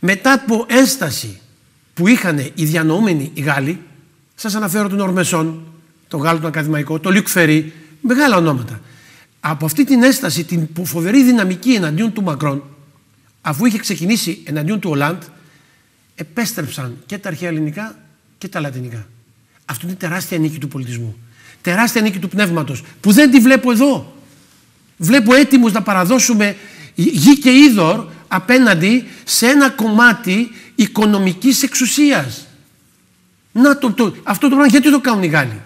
μετά από ένσταση που είχαν οι διανοούμενοι οι Γάλλοι, σας αναφέρω τον Ορμεσόν, τον Γάλλο τον Ακαδημαϊκό, τον Λιουκ Φερή, μεγάλα ονόματα από αυτή την έσταση, την φοβερή δυναμική εναντίον του Μακρόν, αφού είχε ξεκινήσει εναντίον του Ολάντ, επέστρεψαν και τα αρχαία ελληνικά και τα λατινικά. Αυτό είναι τεράστια νίκη του πολιτισμού. Τεράστια νίκη του πνεύματος. που δεν τη βλέπω εδώ. Βλέπω έτοιμου να παραδώσουμε γη και είδωρ απέναντι σε ένα κομμάτι οικονομικής εξουσίας. Να το, το, αυτό το πράγμα γιατί το κάνουν οι Γάλλοι.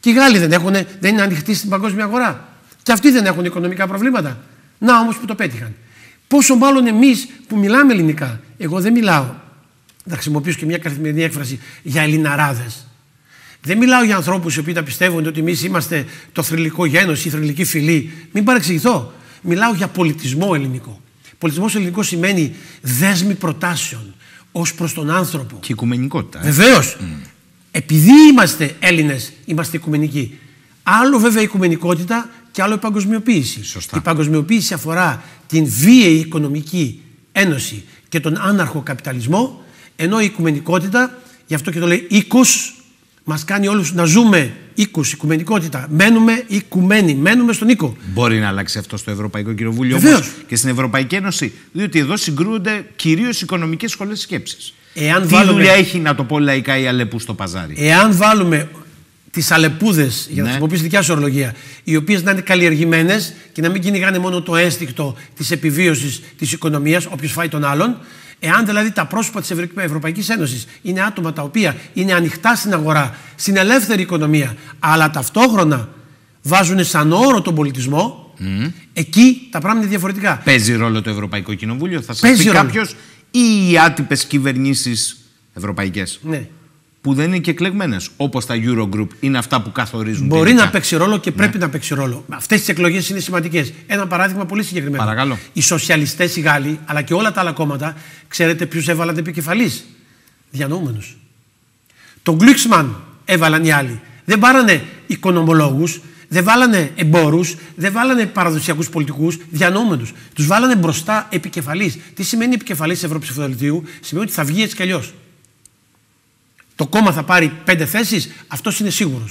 Και οι Γάλλοι δεν, έχουν, δεν είναι ανοιχτοί στην παγκόσμια αγορά. Και αυτοί δεν έχουν οικονομικά προβλήματα. Να όμως που το πέτυχαν. Πόσο μάλλον εμείς που μιλάμε ελληνικά. Εγώ δεν μιλάω. Θα χρησιμοποιήσω και μια καθημερινή έκφραση για ελληναράδες. Δεν μιλάω για ανθρώπους οι οποίοι τα πιστεύουν ότι εμείς είμαστε το θρηλυκό γένος ή η θρηλυκή φυλή. Μην παρεξηγηθώ. Μιλάω για πολιτισμό ελληνικό. Πολιτισμός ελληνικός σημαίνει δέσμη προτάσεων ως προς τον άνθρωπο. Και οικουμενικότητα. Ε. Βεβαίως. Επειδή είμαστε Έλληνες, είμαστε οικουμενικοί. Άλλο βέβαια η οικουμενικότητα και άλλο η παγκοσμιοποίηση. Σωστά. Η παγκοσμιοποίηση αφορά την βίαιη οικονομική ένωση και τον άναρχο καπιταλισμό, ενώ η οικουμενικότητα, γι' αυτό και το λέει οίκο, Μας κάνει όλους να ζούμε οίκους, οικουμενικότητα. Μένουμε οικουμένοι, μένουμε στον οίκο. Μπορεί να αλλάξει αυτό στο Ευρωπαϊκό Κοινοβούλιο όμως και στην Ευρωπαϊκή Ένωση. Διότι εδώ συγκρούονται κυρίως οικονομικές σχολές σκέψης. Τι βάλουμε... δουλειά έχει, να το πω λαϊκά, η Αλεπού στο παζάρι. Εάν βάλουμε τις αλεπούδες, για να ναι. χρησιμοποιήσει δικιά σου ορολογία, οι οποίες να είναι καλλιεργημένες και να μην κυνηγάνε μόνο το ένστικτο της επιβίωσης της οικονομίας, όποιος φάει τον άλλον. Εάν δηλαδή τα πρόσωπα της Ευρωπαϊκής Ένωσης είναι άτομα τα οποία είναι ανοιχτά στην αγορά, στην ελεύθερη οικονομία, αλλά ταυτόχρονα βάζουν σαν όρο τον πολιτισμό, εκεί τα πράγματα είναι διαφορετικά. Παίζει ρόλο το Ευρωπαϊκό Κοινοβούλιο, θα σας πει κάποιος, ή οι άτυπες κυβερνήσεις ευρωπαϊκές. Ναι που δεν είναι και εκλεγμένες, όπως τα Eurogroup, είναι αυτά που καθορίζουν. Μπορεί να παίξει ρόλο και πρέπει ναι. να παίξει ρόλο. Αυτές τις εκλογές είναι σημαντικές. Ένα παράδειγμα πολύ συγκεκριμένο. Παρακαλώ. Οι σοσιαλιστές, οι Γάλλοι, αλλά και όλα τα άλλα κόμματα, ξέρετε ποιους έβαλαν επικεφαλής. Διανοούμενους. Τον Γκλίξμαν έβαλαν οι άλλοι. Δεν πάρανε οικονομολόγους, δεν βάλανε εμπόρους, δεν βάλανε παραδοσιακούς πολιτικούς, διανοούμενους. Τους βάλανε μπροστά επικεφαλής. Τι σημαίνει επικεφαλής Ευρωψηφοδελτίου, σημαίνει ότι θα βγει έτσι το κόμμα θα πάρει πέντε θέσεις, αυτός είναι σίγουρος.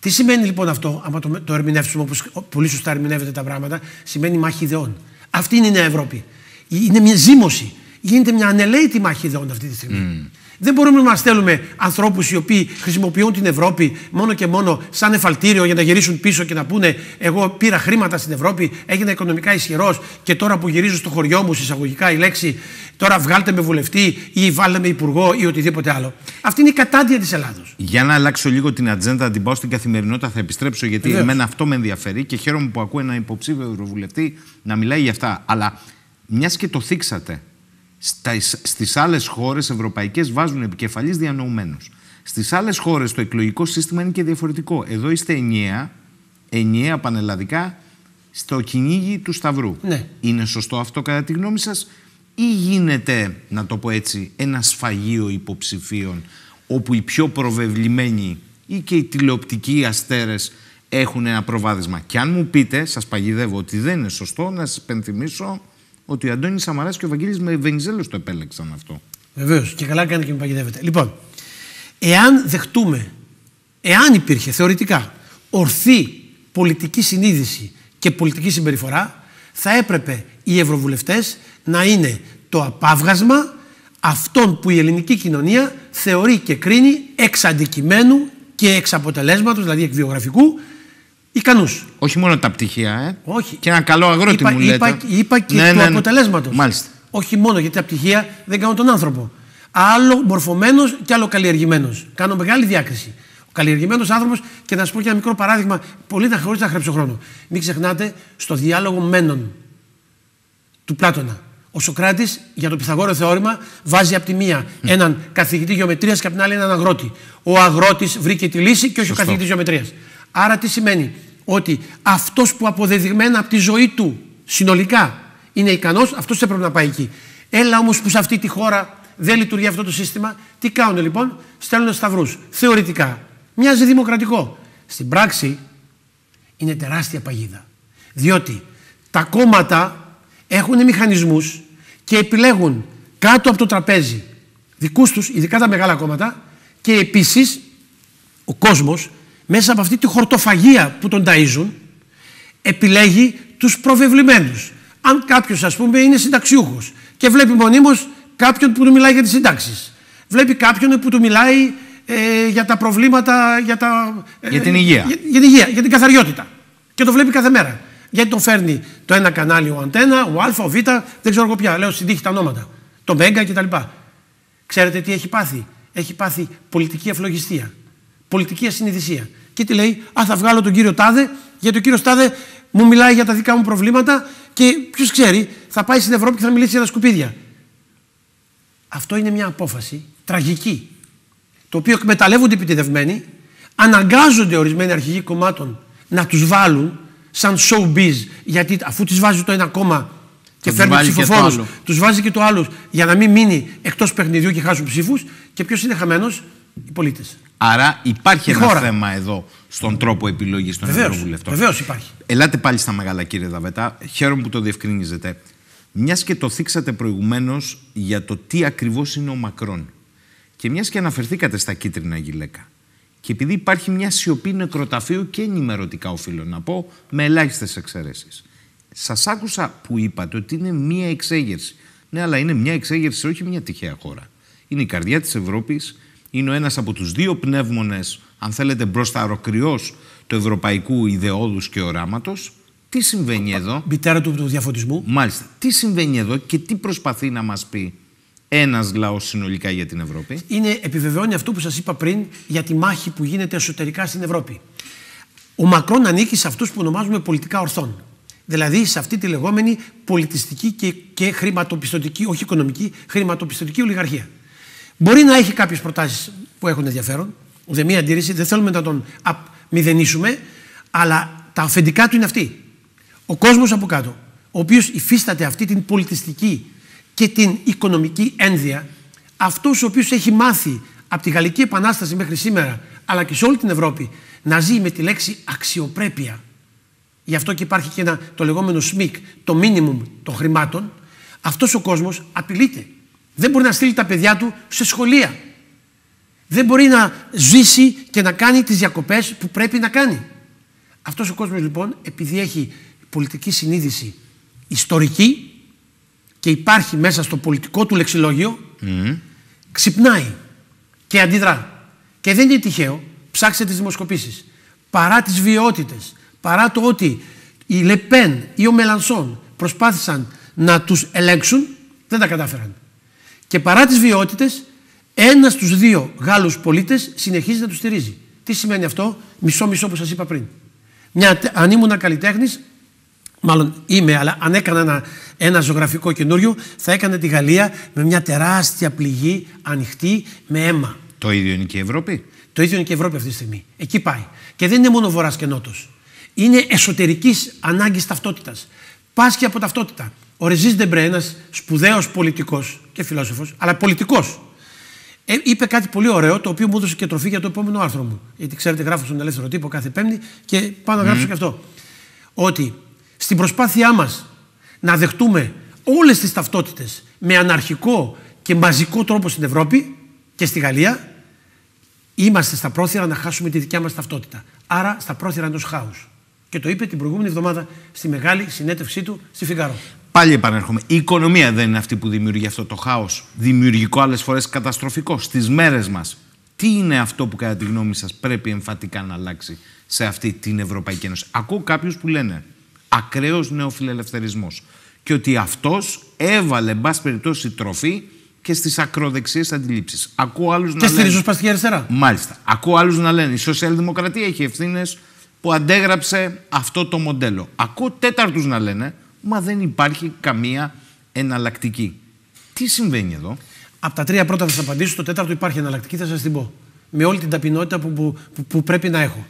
Τι σημαίνει λοιπόν αυτό, άμα το, το ερμηνεύσουμε όπως πολύ σωστά ερμηνεύεται τα πράγματα, σημαίνει μάχη ιδεών. Αυτή είναι η Νέα Ευρώπη. Είναι μια ζήμωση. Γίνεται μια ανελαίτη μάχη ιδεών αυτή τη στιγμή. Δεν μπορούμε να στέλνουμε ανθρώπους οι οποίοι χρησιμοποιούν την Ευρώπη μόνο και μόνο σαν εφαλτήριο για να γυρίσουν πίσω και να πούνε: Εγώ πήρα χρήματα στην Ευρώπη, έγινα οικονομικά ισχυρός και τώρα που γυρίζω στο χωριό μου, συσσαγωγικά η λέξη, τώρα βγάλτε με βουλευτή ή βάλτε με υπουργό ή οτιδήποτε άλλο. Αυτή είναι η κατάντια της Ελλάδος. Για να αλλάξω λίγο την ατζέντα, την πάω στην καθημερινότητα, θα επιστρέψω γιατί Βεβαίως. εμένα αυτό με ενδιαφέρει και χαίρομαι που ακούω ένα υποψήφιο ευρωβουλευτή να μιλάει για αυτά. Αλλά μιας και το θίξατε, Στις άλλες χώρες ευρωπαϊκές βάζουν επικεφαλής διανοουμένους. Στις άλλες χώρες το εκλογικό σύστημα είναι και διαφορετικό. Εδώ είστε ενιαία, ενιαία πανελλαδικά, στο κυνήγι του Σταυρού. Ναι. Είναι σωστό αυτό κατά τη γνώμη σας, ή γίνεται, να το πω έτσι, ένα σφαγείο υποψηφίων όπου οι πιο προβεβλημένοι ή και οι τηλεοπτικοί αστέρες έχουν ένα προβάδισμα. Και αν μου πείτε, σας παγιδεύω ότι δεν είναι σωστό, να σας υπενθυμίσω ότι ο Αντώνης Σαμαράς και ο με Βενιζέλο το επέλεξαν αυτό. Βεβαίως. Και καλά κάνει και με παγιδεύετε. Λοιπόν, εάν δεχτούμε, εάν υπήρχε θεωρητικά ορθή πολιτική συνείδηση και πολιτική συμπεριφορά, θα έπρεπε οι ευρωβουλευτές να είναι το απάβγασμα αυτών που η ελληνική κοινωνία θεωρεί και κρίνει εξ αντικειμένου και εξ αποτελέσματος, δηλαδή εκ βιογραφικού, ικανούς. Όχι μόνο τα πτυχία, ε. Όχι. Και ένα καλό αγρότη είπα, μου λέτε. Είπα, είπα και ναι, του ναι, ναι. αποτελέσματος. Μάλιστα. Όχι μόνο γιατί τα πτυχία δεν κάνουν τον άνθρωπο. Άλλο μορφωμένος και άλλο καλλιεργημένος. Κάνω μεγάλη διάκριση. Ο καλλιεργημένος άνθρωπος, και να σα πω και ένα μικρό παράδειγμα, πολύ να χωρίς να χρέψω χρόνο. Μην ξεχνάτε στο διάλογο μένων του Πλάτωνα. Ο Σοκράτης για το Πιθαγόριο θεώρημα βάζει από τη μία έναν καθηγητή γεωμετρίας και από την άλλη έναν αγρότη. Ο αγρότης βρήκε τη λύση και όχι Σωστό. ο καθηγητής γεωμετρίας. Άρα τι σημαίνει, ότι αυτός που αποδεδειγμένα από τη ζωή του συνολικά είναι ικανός, αυτός έπρεπε να πάει εκεί. Έλα όμως που σε αυτή τη χώρα δεν λειτουργεί αυτό το σύστημα, τι κάνουν λοιπόν, στέλνουν σταυρούς, θεωρητικά. Μοιάζει δημοκρατικό. Στην πράξη είναι τεράστια παγίδα. Διότι τα κόμματα έχουν μηχανισμούς και επιλέγουν κάτω από το τραπέζι δικούς τους, ειδικά τα μεγάλα κόμματα και επίσης ο κόσμος μέσα από αυτή τη χορτοφαγία που τον ταΐζουν, επιλέγει τους προβεβλημένους. Αν κάποιος ας πούμε είναι συνταξιούχος και βλέπει μονίμως κάποιον που του μιλάει για τις συντάξεις. Βλέπει κάποιον που του μιλάει ε, για τα προβλήματα, για, τα, ε, για την υγεία. Για, την υγεία, για την καθαριότητα. Και το βλέπει κάθε μέρα. Γιατί τον φέρνει το ένα κανάλι ο Αντένα, ο Α, ο Β, δεν ξέρω εγώ πια. Λέω στην τα ονόματα. Το Μέγκα κτλ. Ξέρετε τι έχει πάθει. Έχει πάθει πολιτική ευλογιστία πολιτική ασυνειδησία. Και τι λέει, Α, θα βγάλω τον κύριο Τάδε, γιατί ο κύριος Τάδε μου μιλάει για τα δικά μου προβλήματα και ποιος ξέρει, θα πάει στην Ευρώπη και θα μιλήσει για τα σκουπίδια. Αυτό είναι μια απόφαση τραγική. Το οποίο εκμεταλλεύονται οι επιτεδευμένοι, αναγκάζονται ορισμένοι αρχηγοί κομμάτων να τους βάλουν σαν showbiz, γιατί αφού τις βάζει το ένα κόμμα και φέρνει ψηφοφόρου, τους βάζει και το άλλο για να μην μείνει εκτός παιχνιδιού και χάσουν ψήφους. Και ποιος είναι χαμένος, οι πολίτες. Άρα υπάρχει ένα θέμα εδώ στον τρόπο επιλογής των ευρωβουλευτών. Βεβαίως υπάρχει. Ελάτε πάλι στα μεγάλα, κύριε Δαβέτα. Χαίρομαι που το διευκρινίζετε. Μιας και το θίξατε προηγουμένως για το τι ακριβώς είναι ο Μακρόν. Και μιας και αναφερθήκατε στα κίτρινα γυλαίκα. Και επειδή υπάρχει μια σιωπή νεκροταφείου και ενημερωτικά, οφείλω να πω, με ελάχιστες εξαιρέσεις. Σας άκουσα που είπατε ότι είναι μια εξέγερση. Ναι, αλλά είναι μια εξέγερση, όχι μια τυχαία χώρα. Είναι η καρδιά της Ευρώπης, είναι ο ένας από τους δύο πνεύμονες, αν θέλετε, μπροστά οροκριό του ευρωπαϊκού ιδεόδους και οράματος. Τι συμβαίνει εδώ. Μητέρα του, διαφωτισμού. Μάλιστα. Τι συμβαίνει εδώ και τι προσπαθεί να μας πει ένας λαός συνολικά για την Ευρώπη. Είναι, επιβεβαιώνει αυτό που σας είπα πριν για τη μάχη που γίνεται εσωτερικά στην Ευρώπη. Ο Μακρόν ανήκει σε αυτούς που ονομάζουμε πολιτικά ορθών. Δηλαδή σε αυτή τη λεγόμενη πολιτιστική και, και χρηματοπιστωτική, όχι οικονομική, χρηματοπιστωτική ολιγαρχία. Μπορεί να έχει κάποιες προτάσεις που έχουν ενδιαφέρον, ούτε μία αντίρρηση, δεν θέλουμε να τον μηδενίσουμε, αλλά τα αφεντικά του είναι αυτοί. Ο κόσμος από κάτω, ο οποίος υφίσταται αυτή την πολιτιστική και την οικονομική ένδυα, αυτός ο οποίος έχει μάθει από τη Γαλλική Επανάσταση μέχρι σήμερα, αλλά και σε όλη την Ευρώπη, να ζει με τη λέξη αξιοπρέπεια. Γι' αυτό και υπάρχει και ένα, το λεγόμενο SMIC, το minimum των χρημάτων. Αυτός ο κόσμος απειλείται. Δεν μπορεί να στείλει τα παιδιά του σε σχολεία. Δεν μπορεί να ζήσει και να κάνει τις διακοπές που πρέπει να κάνει. Αυτός ο κόσμος λοιπόν επειδή έχει πολιτική συνείδηση ιστορική και υπάρχει μέσα στο πολιτικό του λεξιλόγιο mm. ξυπνάει και αντιδρά. Και δεν είναι τυχαίο. Ψάξτε τις δημοσκοπήσεις. Παρά τις βιαιότητες, παρά το ότι η Λεπέν ή ο Μελανσόν προσπάθησαν να τους ελέγξουν, δεν τα κατάφεραν. Και παρά τις βιότητε, ένα στους δύο Γάλλους πολίτες συνεχίζει να τους στηρίζει. Τι σημαίνει αυτό, μισό-μισό που σας είπα πριν. Μια, αν ήμουν καλλιτέχνης, μάλλον είμαι, αλλά αν έκανα ένα, ένα ζωγραφικό καινούριο, θα έκανε τη Γαλλία με μια τεράστια πληγή ανοιχτή με αίμα. Το ίδιο είναι και η Ευρώπη. Το ίδιο είναι και η Ευρώπη αυτή τη στιγμή. Εκεί πάει. Και δεν είναι μόνο βορράς και νότος. Είναι εσωτερικής ανάγκης ταυτότητας. Πάσχει από ταυτότητα. Ο Ρεζί Ντεμπρέ, ένας σπουδαίος πολιτικός, και φιλόσοφος, αλλά πολιτικός. Ε, είπε κάτι πολύ ωραίο, το οποίο μου έδωσε και τροφή για το επόμενο άρθρο μου. Γιατί ξέρετε, γράφω στον ελεύθερο τύπο κάθε Πέμπτη και πάω να γράψω και αυτό. Ότι στην προσπάθειά μας να δεχτούμε όλες τις ταυτότητες με αναρχικό και μαζικό τρόπο στην Ευρώπη και στη Γαλλία, είμαστε στα πρόθυρα να χάσουμε τη δικιά μας ταυτότητα. Άρα στα πρόθυρα ενός χάους. Και το είπε την προηγούμενη εβδομάδα στη μεγάλη συνέντευξή του στη Φιγκαρό. Πάλι επανέρχομαι. Η οικονομία δεν είναι αυτή που δημιουργεί αυτό το χάος. Δημιουργικό, άλλες φορές καταστροφικό. Στις μέρες μας. Τι είναι αυτό που, κατά τη γνώμη σας, πρέπει εμφατικά να αλλάξει σε αυτή την Ευρωπαϊκή Ένωση. Ακούω κάποιους που λένε ακραίος νεοφιλελευθερισμός. Και ότι αυτός έβαλε, εν πάση περιπτώσει, τροφή και στις ακροδεξιέ αντιλήψεις. Ακούω άλλους να λένε. Και στη ριζοσπαστική αριστερά. Μάλιστα. Ακούω άλλους να λένε η σοσιαλδημοκρατία έχει ευθύνες που αντέγραψε αυτό το μοντέλο. Ακούω τέταρτους να λένε μα δεν υπάρχει καμία εναλλακτική. Τι συμβαίνει εδώ. Από τα τρία πρώτα θα σας απαντήσω, το τέταρτο υπάρχει εναλλακτική, θα σας την πω. Με όλη την ταπεινότητα που, που, που, πρέπει να έχω.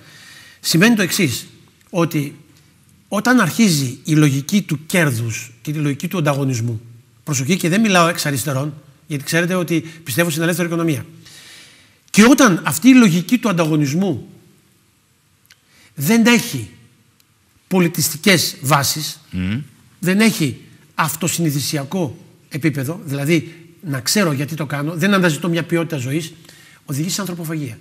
Σημαίνει το εξής, ότι όταν αρχίζει η λογική του κέρδους και τη λογική του ανταγωνισμού, προσοχή και δεν μιλάω εξ αριστερών, γιατί ξέρετε ότι πιστεύω στην ελεύθερη οικονομία. Και όταν αυτή η λογική του ανταγωνισμού δεν έχει πολιτιστικές βάσεις, δεν έχει αυτοσυνειδησιακό επίπεδο, δηλαδή να ξέρω γιατί το κάνω, δεν αναζητώ μια ποιότητα ζωής, οδηγεί σε ανθρωποφαγία.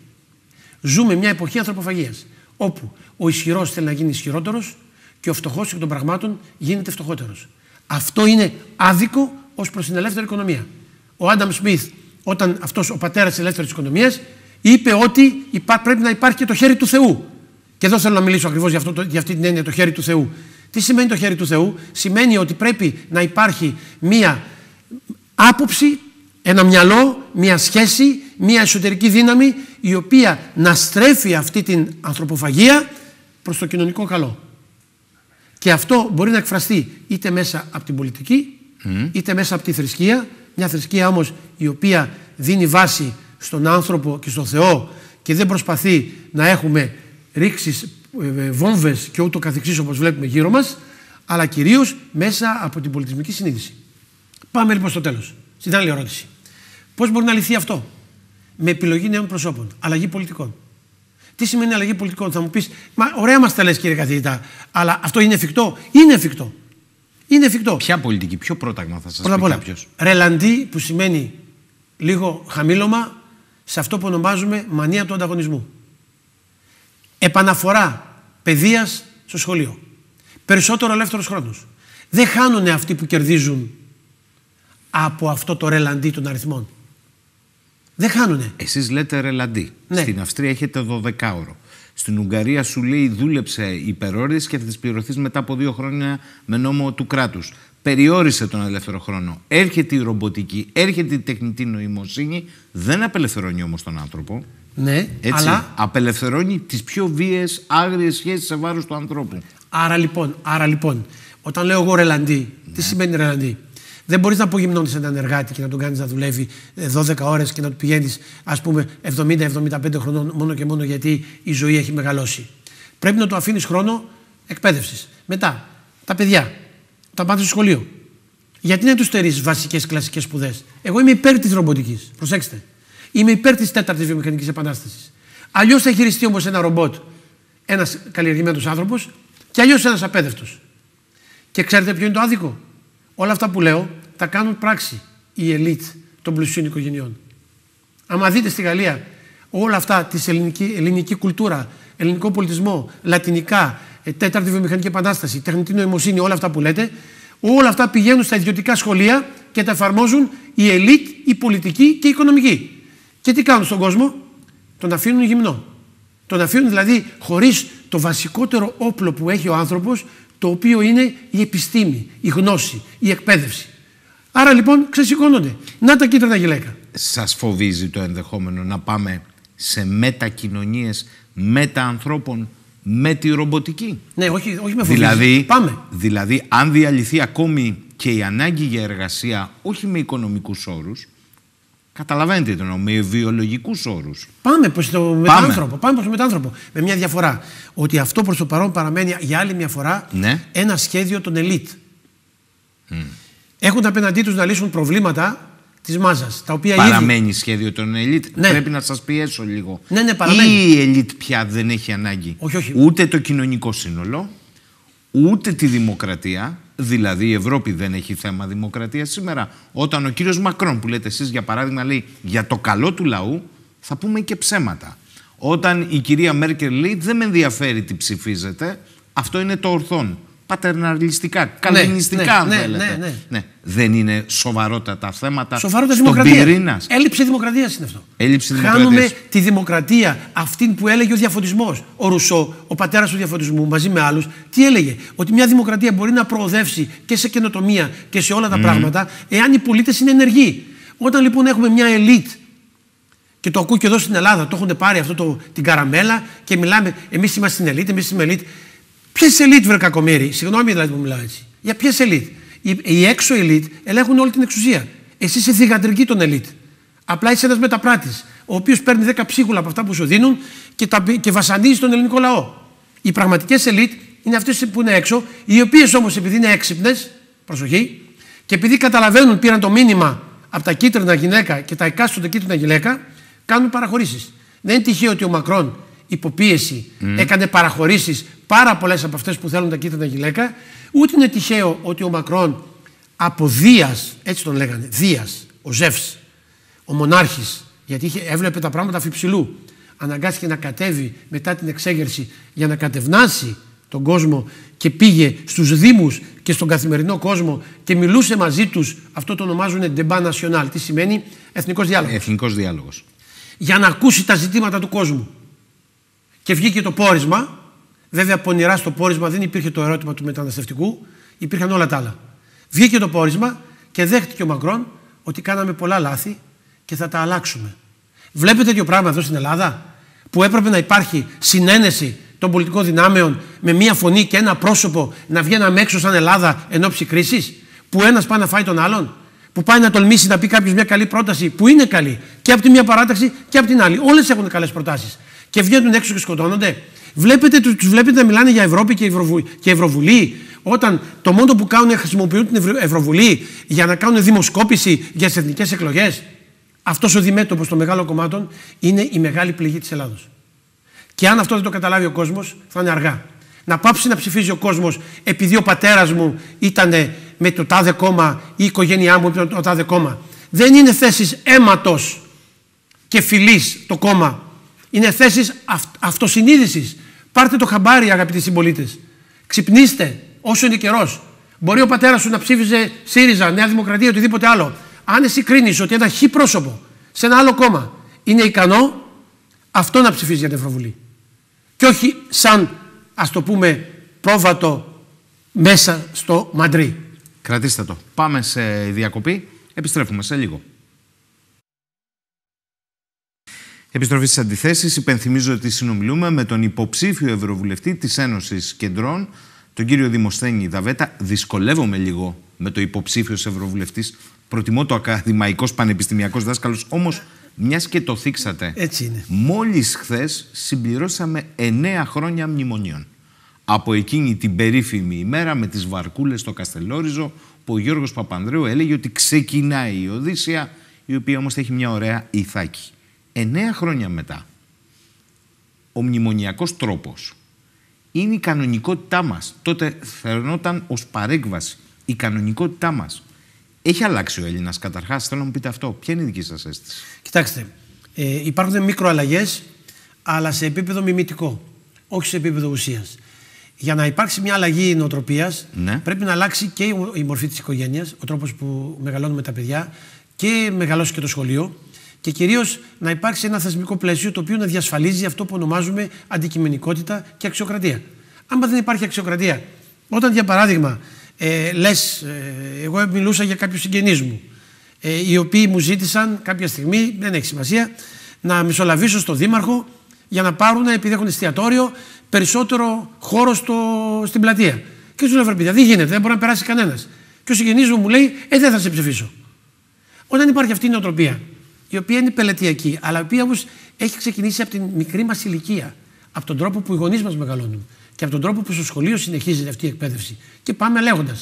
Ζούμε μια εποχή ανθρωποφαγίας. Όπου ο ισχυρός θέλει να γίνει ισχυρότερος και ο φτωχός εκ των πραγμάτων γίνεται φτωχότερος. Αυτό είναι άδικο ως προς την ελεύθερη οικονομία. Ο Άνταμ Σμιθ, όταν αυτός ο πατέρας της ελεύθερης οικονομίας, είπε ότι πρέπει να υπάρχει και το χέρι του Θεού. Και εδώ θέλω να μιλήσω ακριβώς για, για αυτή την έννοια το χέρι του Θεού. Τι σημαίνει το χέρι του Θεού, Σημαίνει ότι πρέπει να υπάρχει μία άποψη, ένα μυαλό, μία σχέση, μία εσωτερική δύναμη η οποία να στρέφει αυτή την ανθρωποφαγία προς το κοινωνικό καλό. Και αυτό μπορεί να εκφραστεί είτε μέσα από την πολιτική, είτε μέσα από τη θρησκεία. Μια θρησκεία όμως η οποία δίνει βάση στον άνθρωπο και στον Θεό και δεν προσπαθεί να έχουμε ρήξεις ε, ε, βόμβες και ούτω καθεξής όπως βλέπουμε γύρω μας, αλλά κυρίως μέσα από την πολιτισμική συνείδηση. Πάμε λοιπόν στο τέλος, στην άλλη ερώτηση. Πώς μπορεί να λυθεί αυτό με επιλογή νέων προσώπων, αλλαγή πολιτικών. Τι σημαίνει αλλαγή πολιτικών, θα μου πεις, Μα ωραία μας τα λες, κύριε καθηγητά, αλλά αυτό είναι εφικτό. Είναι εφικτό. Είναι εφικτό. Ποια πολιτική, ποιο πρόταγμα θα σας πει κάποιος. Ρελαντή, που σημαίνει λίγο χαμήλωμα, σε αυτό που ονομάζουμε μανία του ανταγωνισμού επαναφορά παιδείας στο σχολείο. Περισσότερο ελεύθερο χρόνο. Δεν χάνουν αυτοί που κερδίζουν από αυτό το ρελαντί των αριθμών. Δεν χάνουνε. Εσείς λέτε ρελαντί. Ναι. Στην Αυστρία έχετε 12 ώρο. Στην Ουγγαρία σου λέει δούλεψε υπερόριστη και θα τις πληρωθείς μετά από δύο χρόνια με νόμο του κράτους. Περιόρισε τον ελεύθερο χρόνο. Έρχεται η ρομποτική, έρχεται η τεχνητή νοημοσύνη. Δεν απελευθερώνει όμως τον άνθρωπο. Ναι, Έτσι, αλλά... απελευθερώνει τις πιο βίαιες, άγριες σχέσεις σε βάρος του ανθρώπου. Άρα λοιπόν, άρα λοιπόν, όταν λέω εγώ ρελαντή, ναι. τι σημαίνει ρελαντή. Δεν μπορείς να απογυμνώνεις έναν εργάτη και να τον κάνεις να δουλεύει 12 ε, ώρες και να του πηγαίνεις, ας πούμε, 70-75 χρονών μόνο και μόνο γιατί η ζωή έχει μεγαλώσει. Πρέπει να του αφήνεις χρόνο εκπαίδευσης. Μετά, τα παιδιά, τα πάτε στο σχολείο. Γιατί να τους στερείς βασικές κλασικές σπουδές. Εγώ είμαι υπέρ της ρομποτικής. Προσέξτε. Είμαι υπέρ της τέταρτης βιομηχανικής επανάστασης. Αλλιώς θα χειριστεί όμως ένα ρομπότ ένας καλλιεργημένος άνθρωπος και αλλιώς ένας απέδευτος. Και ξέρετε ποιο είναι το άδικο. Όλα αυτά που λέω τα κάνουν πράξη η ελίτ των πλουσίων οικογενειών. Αν δείτε στη Γαλλία όλα αυτά της ελληνική, ελληνική κουλτούρα, ελληνικό πολιτισμό, λατινικά, ε, τέταρτη βιομηχανική επανάσταση, τεχνητή νοημοσύνη, όλα αυτά που λέτε, όλα αυτά πηγαίνουν στα ιδιωτικά σχολεία και τα εφαρμόζουν η ελίτ, η πολιτική και η οικονομική. Και τι κάνουν στον κόσμο, τον αφήνουν γυμνό. Τον αφήνουν δηλαδή χωρίς το βασικότερο όπλο που έχει ο άνθρωπος, το οποίο είναι η επιστήμη, η γνώση, η εκπαίδευση. Άρα λοιπόν ξεσηκώνονται. Να τα κίτρινα γυλαίκα. Σας φοβίζει το ενδεχόμενο να πάμε σε μετακοινωνίες μεταανθρώπων με τη ρομποτική. Ναι, όχι, όχι με φοβίζει. Δηλαδή, πάμε. δηλαδή, αν διαλυθεί ακόμη και η ανάγκη για εργασία, όχι με οικονομικούς όρους, Καταλαβαίνετε τι εννοώ, με βιολογικούς όρους. Πάμε προς το μετάνθρωπο. Πάμε. προς τον μετάνθρωπο. Με μια διαφορά. Ότι αυτό προς το παρόν παραμένει για άλλη μια φορά ναι. ένα σχέδιο των ελίτ. Mm. Έχουν απέναντί τους να λύσουν προβλήματα της μάζας. Παραμένει σχέδιο των ελίτ. Ναι. Πρέπει να σας πιέσω λίγο. Ναι, ναι, παραμένει. Ή η ελίτ πια δεν έχει ανάγκη ούτε το κοινωνικό σύνολο, ούτε τη δημοκρατία. Δηλαδή η Ευρώπη δεν έχει θέμα δημοκρατία σήμερα. Όταν ο κύριος Μακρόν που λέτε εσείς, για παράδειγμα λέει για το καλό του λαού θα πούμε και ψέματα. Όταν η κυρία Μέρκελ λέει δεν με ενδιαφέρει τι ψηφίζετε, αυτό είναι το ορθόν πατερναλιστικά, ναι, καλλινιστικά, ναι, ναι, θέλετε. Ναι, ναι. ναι Δεν είναι σοβαρότατα θέματα σοβαρότα στον δημοκρατία. πυρήνας. Έλλειψη δημοκρατίας είναι αυτό. Έλλειψη Χάνουμε τη δημοκρατία, αυτή που έλεγε ο διαφωτισμός. Ο Ρουσό, ο πατέρας του διαφωτισμού, μαζί με άλλους, τι έλεγε. Ότι μια δημοκρατία μπορεί να προοδεύσει και σε καινοτομία και σε όλα τα πράγματα, εάν οι πολίτες είναι ενεργοί. Όταν λοιπόν έχουμε μια ελίτ και το ακούω και εδώ στην Ελλάδα, το έχουν πάρει αυτό το, την καραμέλα και μιλάμε. Εμείς είμαστε στην ελίτ, εμείς είμαστε στην ελίτ. Ποιες ελίτ, βρε κακομίρι, συγγνώμη δηλαδή που μιλάω έτσι. Για ποιες ελίτ. Οι, έξω ελίτ ελέγχουν όλη την εξουσία. Εσύ είσαι θηγατρική των ελίτ. Απλά είσαι ένας μεταπράτης, ο οποίος παίρνει 10 ψίχουλα από αυτά που σου δίνουν και, τα, και βασανίζει τον ελληνικό λαό. Οι πραγματικές ελίτ είναι αυτές που είναι έξω, οι οποίες όμως επειδή είναι έξυπνες, προσοχή, και επειδή καταλαβαίνουν, πήραν το μήνυμα από τα κίτρινα γυναίκα και τα εκάστοτε κίτρινα γυναίκα, κάνουν παραχωρήσεις. Δεν είναι τυχαίο ότι ο Μακρόν υποπίεση, mm. έκανε παραχωρήσεις πάρα πολλές από αυτές που θέλουν τα κίτρινα γυλαίκα. Ούτε είναι τυχαίο ότι ο Μακρόν από Δίας, έτσι τον λέγανε, Δίας, ο Ζεύς, ο Μονάρχης, γιατί είχε, έβλεπε τα πράγματα αφιψηλού, αναγκάστηκε να κατέβει μετά την εξέγερση για να κατευνάσει τον κόσμο και πήγε στους δήμους και στον καθημερινό κόσμο και μιλούσε μαζί τους αυτό το ονομάζουν Ντεμπά National», τι σημαίνει εθνικός διάλογος. Εθνικός διάλογος. Για να ακούσει τα ζητήματα του κόσμου. Και βγήκε το πόρισμα. Βέβαια, πονηρά στο πόρισμα δεν υπήρχε το ερώτημα του μεταναστευτικού, υπήρχαν όλα τα άλλα. Βγήκε το πόρισμα και δέχτηκε ο Μακρόν ότι κάναμε πολλά λάθη και θα τα αλλάξουμε. Βλέπετε τέτοιο πράγμα εδώ στην Ελλάδα, που έπρεπε να υπάρχει συνένεση των πολιτικών δυνάμεων με μία φωνή και ένα πρόσωπο να βγαίναμε έξω σαν Ελλάδα εν ώψη κρίσης, που ένας πάει να φάει τον άλλον, που πάει να τολμήσει να πει κάποιος μια καλή πρόταση που είναι καλή και από τη μία παράταξη και από την άλλη. Όλες έχουν καλές προτάσεις και βγαίνουν έξω και σκοτώνονται. Βλέπετε, του βλέπετε να μιλάνε για Ευρώπη και, Ευρωβου... Ευρωβουλή, όταν το μόνο που κάνουν είναι χρησιμοποιούν την Ευρωβουλή για να κάνουν δημοσκόπηση για τις εθνικές εκλογές. Αυτός ο διμέτωπος των μεγάλων κομμάτων είναι η μεγάλη πληγή της Ελλάδος. Και αν αυτό δεν το καταλάβει ο κόσμος, θα είναι αργά. Να πάψει να ψηφίζει ο κόσμος επειδή ο πατέρας μου ήταν με το τάδε κόμμα ή η οικογένειά μου ήταν το τάδε κόμμα. Δεν είναι θέσεις αίματος και φιλή το κόμμα είναι θέσεις αυ, αυτοσυνείδησης. Πάρτε το χαμπάρι, αγαπητοί συμπολίτες. Ξυπνήστε όσο είναι καιρός. Μπορεί ο πατέρας σου να ψήφιζε ΣΥΡΙΖΑ, Νέα Δημοκρατία, οτιδήποτε άλλο. Αν εσύ κρίνεις ότι ένα χ πρόσωπο σε ένα άλλο κόμμα είναι ικανό, αυτό να ψηφίζει για την Ευρωβουλή. Και όχι σαν, ας το πούμε, πρόβατο μέσα στο Μαντρί. Κρατήστε το. Πάμε σε διακοπή. Επιστρέφουμε σε λίγο. Επιστροφή στις αντιθέσεις. Υπενθυμίζω ότι συνομιλούμε με τον υποψήφιο Ευρωβουλευτή της Ένωσης Κεντρών, τον κύριο Δημοσθένη Δαβέτα. Δυσκολεύομαι λίγο με το υποψήφιο Ευρωβουλευτής. Προτιμώ το ακαδημαϊκός πανεπιστημιακός δάσκαλος. Όμως, μιας και το θίξατε. Έτσι είναι. Μόλις χθες συμπληρώσαμε 9 χρόνια μνημονίων. Από εκείνη την περίφημη ημέρα με τις βαρκούλες στο Καστελόριζο, που ο Γιώργος Παπανδρέου έλεγε ότι ξεκινάει η Οδύσσια, η οποία όμως έχει μια ωραία ηθάκη εννέα χρόνια μετά, ο μνημονιακός τρόπος είναι η κανονικότητά μας. Τότε φερνόταν ως παρέκβαση η κανονικότητά μας. Έχει αλλάξει ο Έλληνας καταρχάς. Θέλω να μου πείτε αυτό. Ποια είναι η δική σας αίσθηση. Κοιτάξτε, ε, υπάρχουν μικροαλλαγές, αλλά σε επίπεδο μιμητικό, όχι σε επίπεδο ουσίας. Για να υπάρξει μια αλλαγή νοοτροπίας, ναι. πρέπει να αλλάξει και η μορφή της οικογένειας, ο τρόπος που μεγαλώνουμε τα παιδιά και μεγαλώσει και το σχολείο και κυρίως να υπάρξει ένα θεσμικό πλαίσιο το οποίο να διασφαλίζει αυτό που ονομάζουμε αντικειμενικότητα και αξιοκρατία. Αν δεν υπάρχει αξιοκρατία, όταν για παράδειγμα ε, λες, ε, εγώ μιλούσα για κάποιους συγγενείς μου, ε, οι οποίοι μου ζήτησαν κάποια στιγμή, δεν έχει σημασία, να μισολαβήσω στον Δήμαρχο για να πάρουν, επειδή έχουν εστιατόριο, περισσότερο χώρο στο, στην πλατεία. Και τους λέω, δεν γίνεται, δεν μπορεί να περάσει κανένας. Και ο συγγενής μου μου λέει, Ε, δεν θα σε ψηφίσω. Όταν υπάρχει αυτή η νοοτροπία, η οποία είναι πελετειακή, αλλά η οποία όμως έχει ξεκινήσει από την μικρή μας ηλικία. Από τον τρόπο που οι γονείς μας μεγαλώνουν και από τον τρόπο που στο σχολείο συνεχίζεται αυτή η εκπαίδευση. Και πάμε λέγοντας.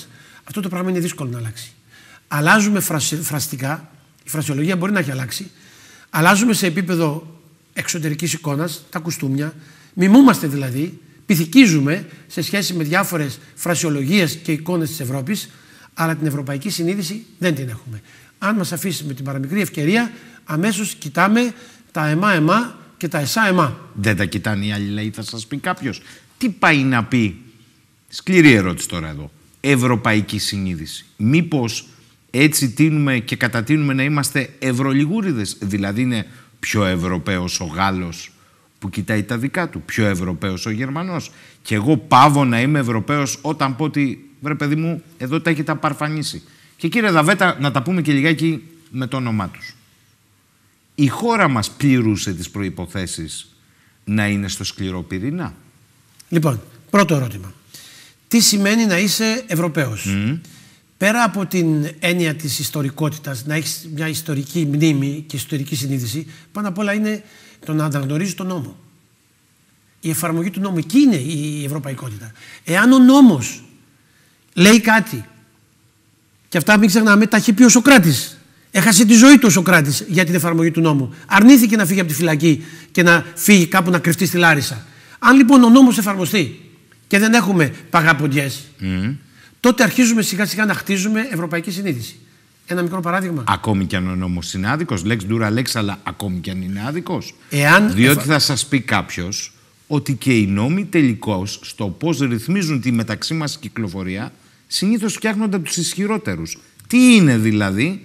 Αυτό το πράγμα είναι δύσκολο να αλλάξει. Αλλάζουμε φραστικά, η φρασιολογία μπορεί να έχει αλλάξει. Αλλάζουμε σε επίπεδο εξωτερικής εικόνας, τα κουστούμια. Μιμούμαστε δηλαδή, πυθικίζουμε σε σχέση με διάφορες φρασιολογίες και εικόνες της Ευρώπης, αλλά την ευρωπαϊκή συνείδηση δεν την έχουμε. Αν μας αφήσει με την παραμικρή ευκαιρία, αμέσως κοιτάμε τα εμά-εμά και τα εσά-εμά. Δεν τα κοιτάνε οι άλλοι λέει, θα σας πει κάποιος. Τι πάει να πει, σκληρή ερώτηση τώρα εδώ, ευρωπαϊκή συνείδηση. Μήπως έτσι τίνουμε και κατατείνουμε να είμαστε ευρωλιγούριδες, δηλαδή είναι πιο Ευρωπαίος ο Γάλλος που κοιτάει τα δικά του, πιο Ευρωπαίος ο Γερμανός. Και εγώ πάβω να είμαι Ευρωπαίος όταν πω ότι βρε παιδί μου, εδώ τα έχετε απαρφανίσει. Και κύριε Δαβέτα, να τα πούμε και λιγάκι με το όνομά τους η χώρα μας πληρούσε τις προϋποθέσεις να είναι στο σκληρό πυρήνα. Λοιπόν, πρώτο ερώτημα. Τι σημαίνει να είσαι Ευρωπαίος. Πέρα από την έννοια της ιστορικότητας, να έχεις μια ιστορική μνήμη και ιστορική συνείδηση, πάνω απ' όλα είναι το να αναγνωρίζεις τον νόμο. Η εφαρμογή του νόμου. Εκεί είναι η ευρωπαϊκότητα. Εάν ο νόμος λέει κάτι, και αυτά μην ξεχνάμε, τα έχει πει ο Σοκράτης Έχασε τη ζωή του ο Σοκράτης για την εφαρμογή του νόμου. Αρνήθηκε να φύγει από τη φυλακή και να φύγει κάπου να κρυφτεί στη Λάρισα. Αν λοιπόν ο νόμος εφαρμοστεί και δεν έχουμε παγαποντιέ, mm. τότε αρχίζουμε σιγά σιγά να χτίζουμε ευρωπαϊκή συνείδηση. Ένα μικρό παράδειγμα. Ακόμη κι αν ο νόμος είναι άδικος, λέξ ντούρα λέξ, αλλά ακόμη κι αν είναι άδικος. Εάν... Διότι θα σας πει κάποιος ότι και οι νόμοι τελικώς στο πώς ρυθμίζουν τη μεταξύ μας κυκλοφορία συνήθως φτιάχνονται από τους ισχυρότερους. Τι είναι δηλαδή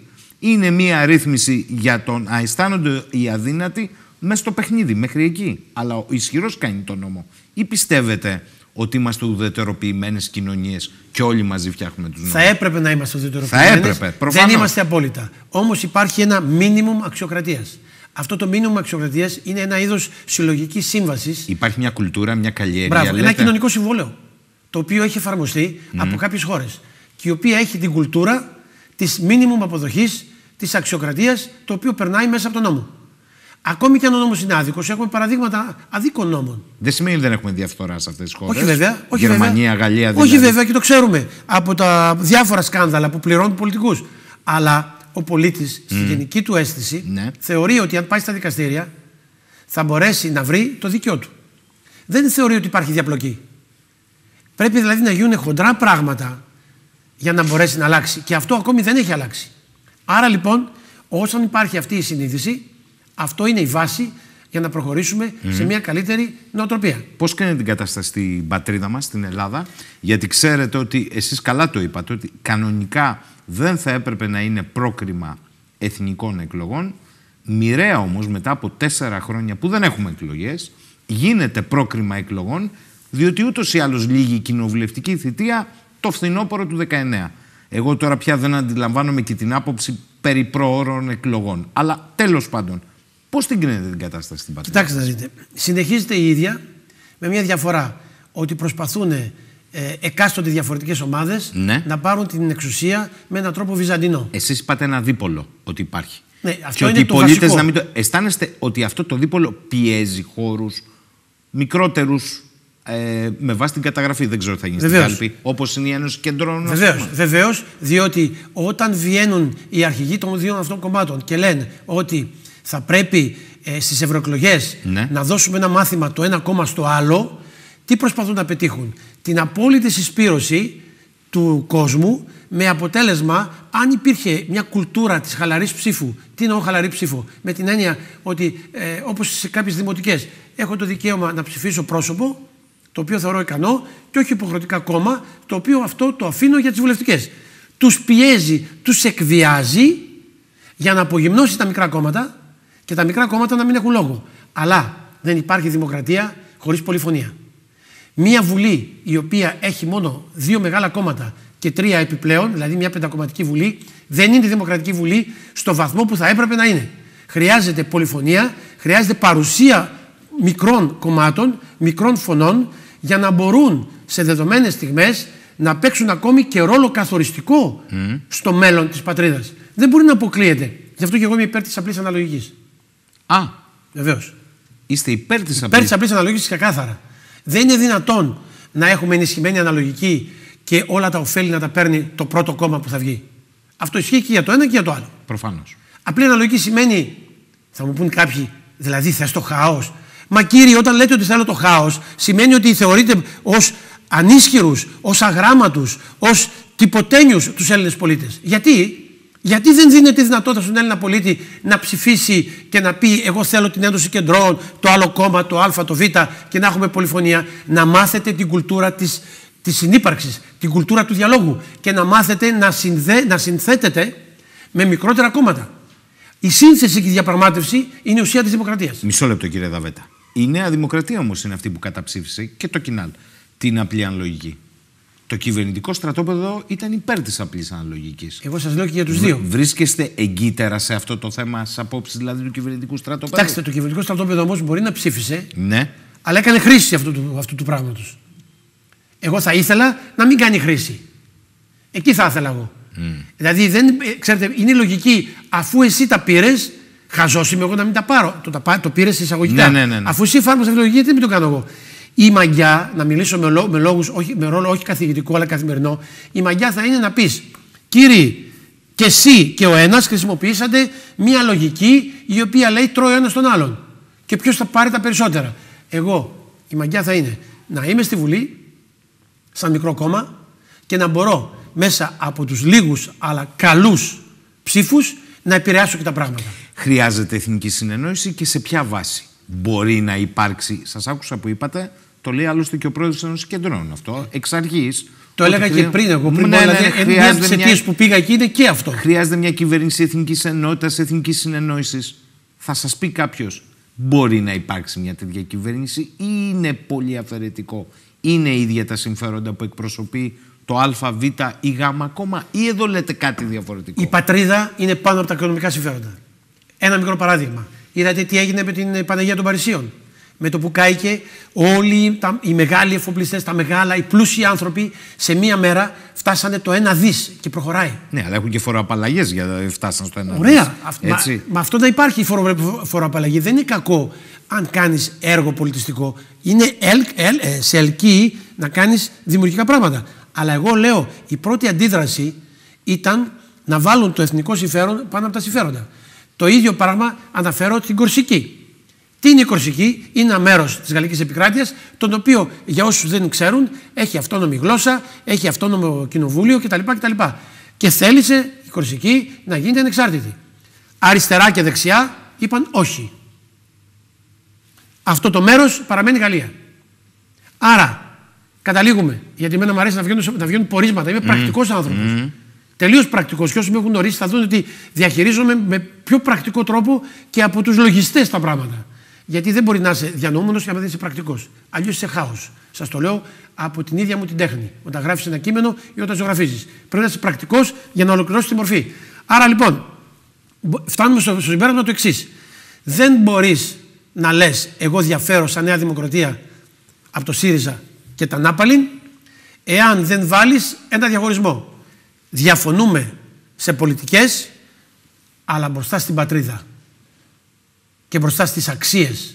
είναι μία ρύθμιση για τον να αισθάνονται οι αδύνατοι μέσα στο παιχνίδι, μέχρι εκεί. Αλλά ο ισχυρός κάνει τον νόμο. Ή πιστεύετε ότι είμαστε ουδετεροποιημένες κοινωνίες και όλοι μαζί φτιάχνουμε τους νόμου. Θα έπρεπε να είμαστε ουδετεροποιημένες. Θα έπρεπε. Προφανώς. Δεν είμαστε απόλυτα. Όμως υπάρχει ένα μίνιμουμ αξιοκρατίας. Αυτό το μήνυμα αξιοκρατίας είναι ένα είδος συλλογικής σύμβασης. Υπάρχει μια κουλτούρα, μια καλλιέργεια. Μπράβο, λέτε. ένα κοινωνικό συμβόλαιο. Το οποίο έχει εφαρμοστεί mm. από κάποιες χώρες. Και η οποία έχει την κουλτούρα της μήνυμου αποδοχής της αξιοκρατίας, το οποίο περνάει μέσα από τον νόμο. Ακόμη και αν ο νόμος είναι άδικος, έχουμε παραδείγματα αδίκων νόμων. Δεν σημαίνει ότι δεν έχουμε διαφθορά σε αυτές τις χώρες. Όχι βέβαια. Όχι Γερμανία, βέβαια. Γαλλία, δηλαδή. Όχι βέβαια και το ξέρουμε από τα διάφορα σκάνδαλα που πληρώνουν πολιτικούς. Αλλά ο πολίτης, mm. στη γενική του αίσθηση, ναι. θεωρεί ότι αν πάει στα δικαστήρια θα μπορέσει να βρει το δίκαιό του. Δεν θεωρεί ότι υπάρχει διαπλοκή. Πρέπει δηλαδή να γίνουν χοντρά πράγματα για να μπορέσει να αλλάξει. Και αυτό ακόμη δεν έχει αλλάξει. Άρα λοιπόν, όσον υπάρχει αυτή η συνείδηση, αυτό είναι η βάση για να προχωρήσουμε σε μια καλύτερη νοοτροπία. Πώς κάνει την κατάσταση στην πατρίδα μας, στην Ελλάδα, γιατί ξέρετε ότι εσείς καλά το είπατε, ότι κανονικά δεν θα έπρεπε να είναι πρόκριμα εθνικών εκλογών. Μοιραία όμως, μετά από τέσσερα χρόνια που δεν έχουμε εκλογές, γίνεται πρόκριμα εκλογών, διότι ούτως ή άλλως η κοινοβουλευτική θητεία το φθινόπωρο του 19. Εγώ τώρα πια δεν αντιλαμβάνομαι και την άποψη περί προώρων εκλογών. Αλλά τέλος πάντων, πώς την κρίνετε την κατάσταση στην πατρίδα. Κοιτάξτε να δείτε. Συνεχίζεται η ίδια με μια διαφορά. Ότι προσπαθούν ε, εκάστοτε διαφορετικές ομάδες ναι. να πάρουν την εξουσία με έναν τρόπο βυζαντινό. Εσείς είπατε ένα δίπολο ότι υπάρχει. Ναι, αυτό και είναι ότι οι πολίτε να μην το. Αισθάνεστε ότι αυτό το δίπολο πιέζει χώρους μικρότερους ε, με βάση την καταγραφή. Δεν ξέρω τι θα γίνει Βεβαίως. στην κάλπη. Όπως είναι η Ένωση Κεντρών. Βεβαίω. Διότι όταν βγαίνουν οι αρχηγοί των δύο αυτών κομμάτων και λένε ότι θα πρέπει ε, στις ευρωεκλογές ναι. να δώσουμε ένα μάθημα το ένα κόμμα στο άλλο, τι προσπαθούν να πετύχουν. Την απόλυτη συσπήρωση του κόσμου με αποτέλεσμα, αν υπήρχε μια κουλτούρα της χαλαρής ψήφου. Τι εννοώ χαλαρή ψήφο, με την έννοια ότι ε, όπως σε κάποιες δημοτικές έχω το δικαίωμα να ψηφίσω πρόσωπο το οποίο θεωρώ ικανό και όχι υποχρεωτικά κόμμα, το οποίο αυτό το αφήνω για τις βουλευτικές. Τους πιέζει, τους εκβιάζει για να απογυμνώσει τα μικρά κόμματα και τα μικρά κόμματα να μην έχουν λόγο. Αλλά δεν υπάρχει δημοκρατία χωρίς πολυφωνία. Μία βουλή η οποία έχει μόνο δύο μεγάλα κόμματα και τρία επιπλέον, δηλαδή μια πεντακομματική βουλή, δεν είναι δημοκρατική βουλή στο βαθμό που θα έπρεπε να είναι. Χρειάζεται πολυφωνία, χρειάζεται παρουσία μικρών κομμάτων, μικρών φωνών, για να μπορούν σε δεδομένες στιγμές να παίξουν ακόμη και ρόλο καθοριστικό στο μέλλον της πατρίδας. Δεν μπορεί να αποκλείεται. Γι' αυτό και εγώ είμαι υπέρ της απλής αναλογικής. Α. Βεβαίως. Είστε υπέρ της απλή. Υπέρ τη αναλογική ξεκάθαρα. Δεν είναι δυνατόν να έχουμε ενισχυμένη αναλογική και όλα τα ωφέλη να τα παίρνει το πρώτο κόμμα που θα βγει. Αυτό ισχύει και για το ένα και για το άλλο. Προφανώς. Απλή αναλογική σημαίνει, θα μου πούν κάποιοι, δηλαδή θες το χάος Μα κύριε, όταν λέτε ότι θέλω το χάος, σημαίνει ότι θεωρείτε ως ανίσχυρους, ως αγράμματους, ως τυποτένιους τους Έλληνες πολίτες. Γιατί? Γιατί δεν δίνεται τη δυνατότητα στον Έλληνα πολίτη να ψηφίσει και να πει: Εγώ θέλω την ένωση κεντρών, το άλλο κόμμα, το Α, το Β και να έχουμε πολυφωνία. Να μάθετε την κουλτούρα της της συνύπαρξης, την κουλτούρα του διαλόγου και να μάθετε να, συνδε, να συνθέτετε με μικρότερα κόμματα. Η σύνθεση και η διαπραγμάτευση είναι η ουσία της δημοκρατίας. Μισό λεπτό κύριε Δαβέτα. Η Νέα Δημοκρατία όμως είναι αυτή που καταψήφισε και το κοινάλ την απλή αναλογική. Το κυβερνητικό στρατόπεδο ήταν υπέρ της απλής αναλογικής. Εγώ σας λέω και για τους δύο. Βρίσκεστε εγκύτερα σε αυτό το θέμα, στι απόψεις δηλαδή του κυβερνητικού στρατόπεδου. Κοιτάξτε, το κυβερνητικό στρατόπεδο όμως μπορεί να ψήφισε. Ναι. Αλλά έκανε χρήση αυτού του, αυτού του πράγματος. Εγώ θα ήθελα να μην κάνει χρήση. Εκεί θα ήθελα εγώ. Δηλαδή, δεν, ε, ξέρετε, είναι η λογική. Αφού εσύ τα πήρες, Χαζό είμαι εγώ να μην τα πάρω. Το, τα, το πήρες εισαγωγικά. Ναι, ναι, ναι, ναι. Αφού εσύ εφάρμοσε αυτή τη λογική, τι μην το κάνω εγώ. Η μαγιά, να μιλήσω με, με, λόγους, όχι, με ρόλο όχι καθηγητικό αλλά καθημερινό, η μαγιά θα είναι να πεις, κύριε, και εσύ και ο ένας χρησιμοποιήσατε μία λογική η οποία λέει τρώει ο ένας τον άλλον. Και ποιος θα πάρει τα περισσότερα. Εγώ, η μαγιά θα είναι να είμαι στη Βουλή, σαν μικρό κόμμα, και να μπορώ μέσα από τους λίγους, αλλά καλούς ψήφους, να επηρεάσω και τα πράγματα χρειάζεται εθνική συνεννόηση και σε ποια βάση μπορεί να υπάρξει. Σας άκουσα που είπατε, το λέει άλλωστε και ο πρόεδρος ενό κεντρών αυτό, εξ αρχής. Το έλεγα και πριν εγώ. Πριν ναι, ναι, δηλαδή, ναι ε, μια τι που πήγα εκεί είναι και αυτό. Χρειάζεται μια κυβέρνηση εθνικής ενότητας, εθνικής συνεννόησης. Θα σας πει κάποιος, μπορεί να υπάρξει μια τέτοια κυβέρνηση ή είναι πολύ αφαιρετικό. Είναι ίδια τα συμφέροντα που εκπροσωπεί το Α, Β ή Γ ακόμα, ή εδώ λέτε κάτι διαφορετικό. Η πατρίδα είναι πάνω από τα οικονομικά συμφέροντα. Ένα μικρό παράδειγμα. Είδατε τι έγινε με την Παναγία των Παρισίων. Με το που κάηκε, όλοι τα, οι μεγάλοι εφοπλιστές, τα μεγάλα, οι πλούσιοι άνθρωποι, σε μία μέρα φτάσανε το ένα δις και προχωράει. Ναι, αλλά έχουν και φοροαπαλλαγές για να ε, φτάσουν στο ένα δι. Ωραία. Μα, αυτό να υπάρχει η φορο, φοροαπαλλαγή. Δεν είναι κακό αν κάνεις έργο πολιτιστικό. Είναι ελ, ελ, ε, σε ελκύει να κάνεις δημιουργικά πράγματα. Αλλά εγώ λέω, η πρώτη αντίδραση ήταν να βάλουν το εθνικό συμφέρον πάνω από τα συμφέροντα. Το ίδιο πράγμα αναφέρω την Κορσική. Τι είναι η Κορσική, είναι ένα μέρος της Γαλλικής Επικράτειας, τον οποίο για όσους δεν ξέρουν έχει αυτόνομη γλώσσα, έχει αυτόνομο κοινοβούλιο κτλ. κτλ. Και θέλησε η Κορσική να γίνει ανεξάρτητη. Αριστερά και δεξιά είπαν όχι. Αυτό το μέρος παραμένει Γαλλία. Άρα, καταλήγουμε, γιατί εμένα μου αρέσει να βγαίνουν, να βγαίνουν πορίσματα, είμαι mm. πρακτικός άνθρωπος τελείως πρακτικό. Και όσοι με έχουν γνωρίσει θα δουν ότι διαχειρίζομαι με πιο πρακτικό τρόπο και από τους λογιστές τα πράγματα. Γιατί δεν μπορεί να είσαι διανοούμενος και να δεν είσαι πρακτικός. Αλλιώς είσαι χάος. Σας το λέω από την ίδια μου την τέχνη. Όταν γράφεις ένα κείμενο ή όταν ζωγραφίζεις. Πρέπει να είσαι πρακτικός για να ολοκληρώσεις τη μορφή. Άρα λοιπόν, φτάνουμε στο, στο συμπέρασμα το εξής. Δεν μπορείς να λες: Εγώ διαφέρω σαν Νέα Δημοκρατία από το ΣΥΡΙΖΑ και τα Νάπαλιν, εάν δεν βάλεις ένα διαχωρισμό. Διαφωνούμε σε πολιτικές, αλλά μπροστά στην πατρίδα και μπροστά στις αξίες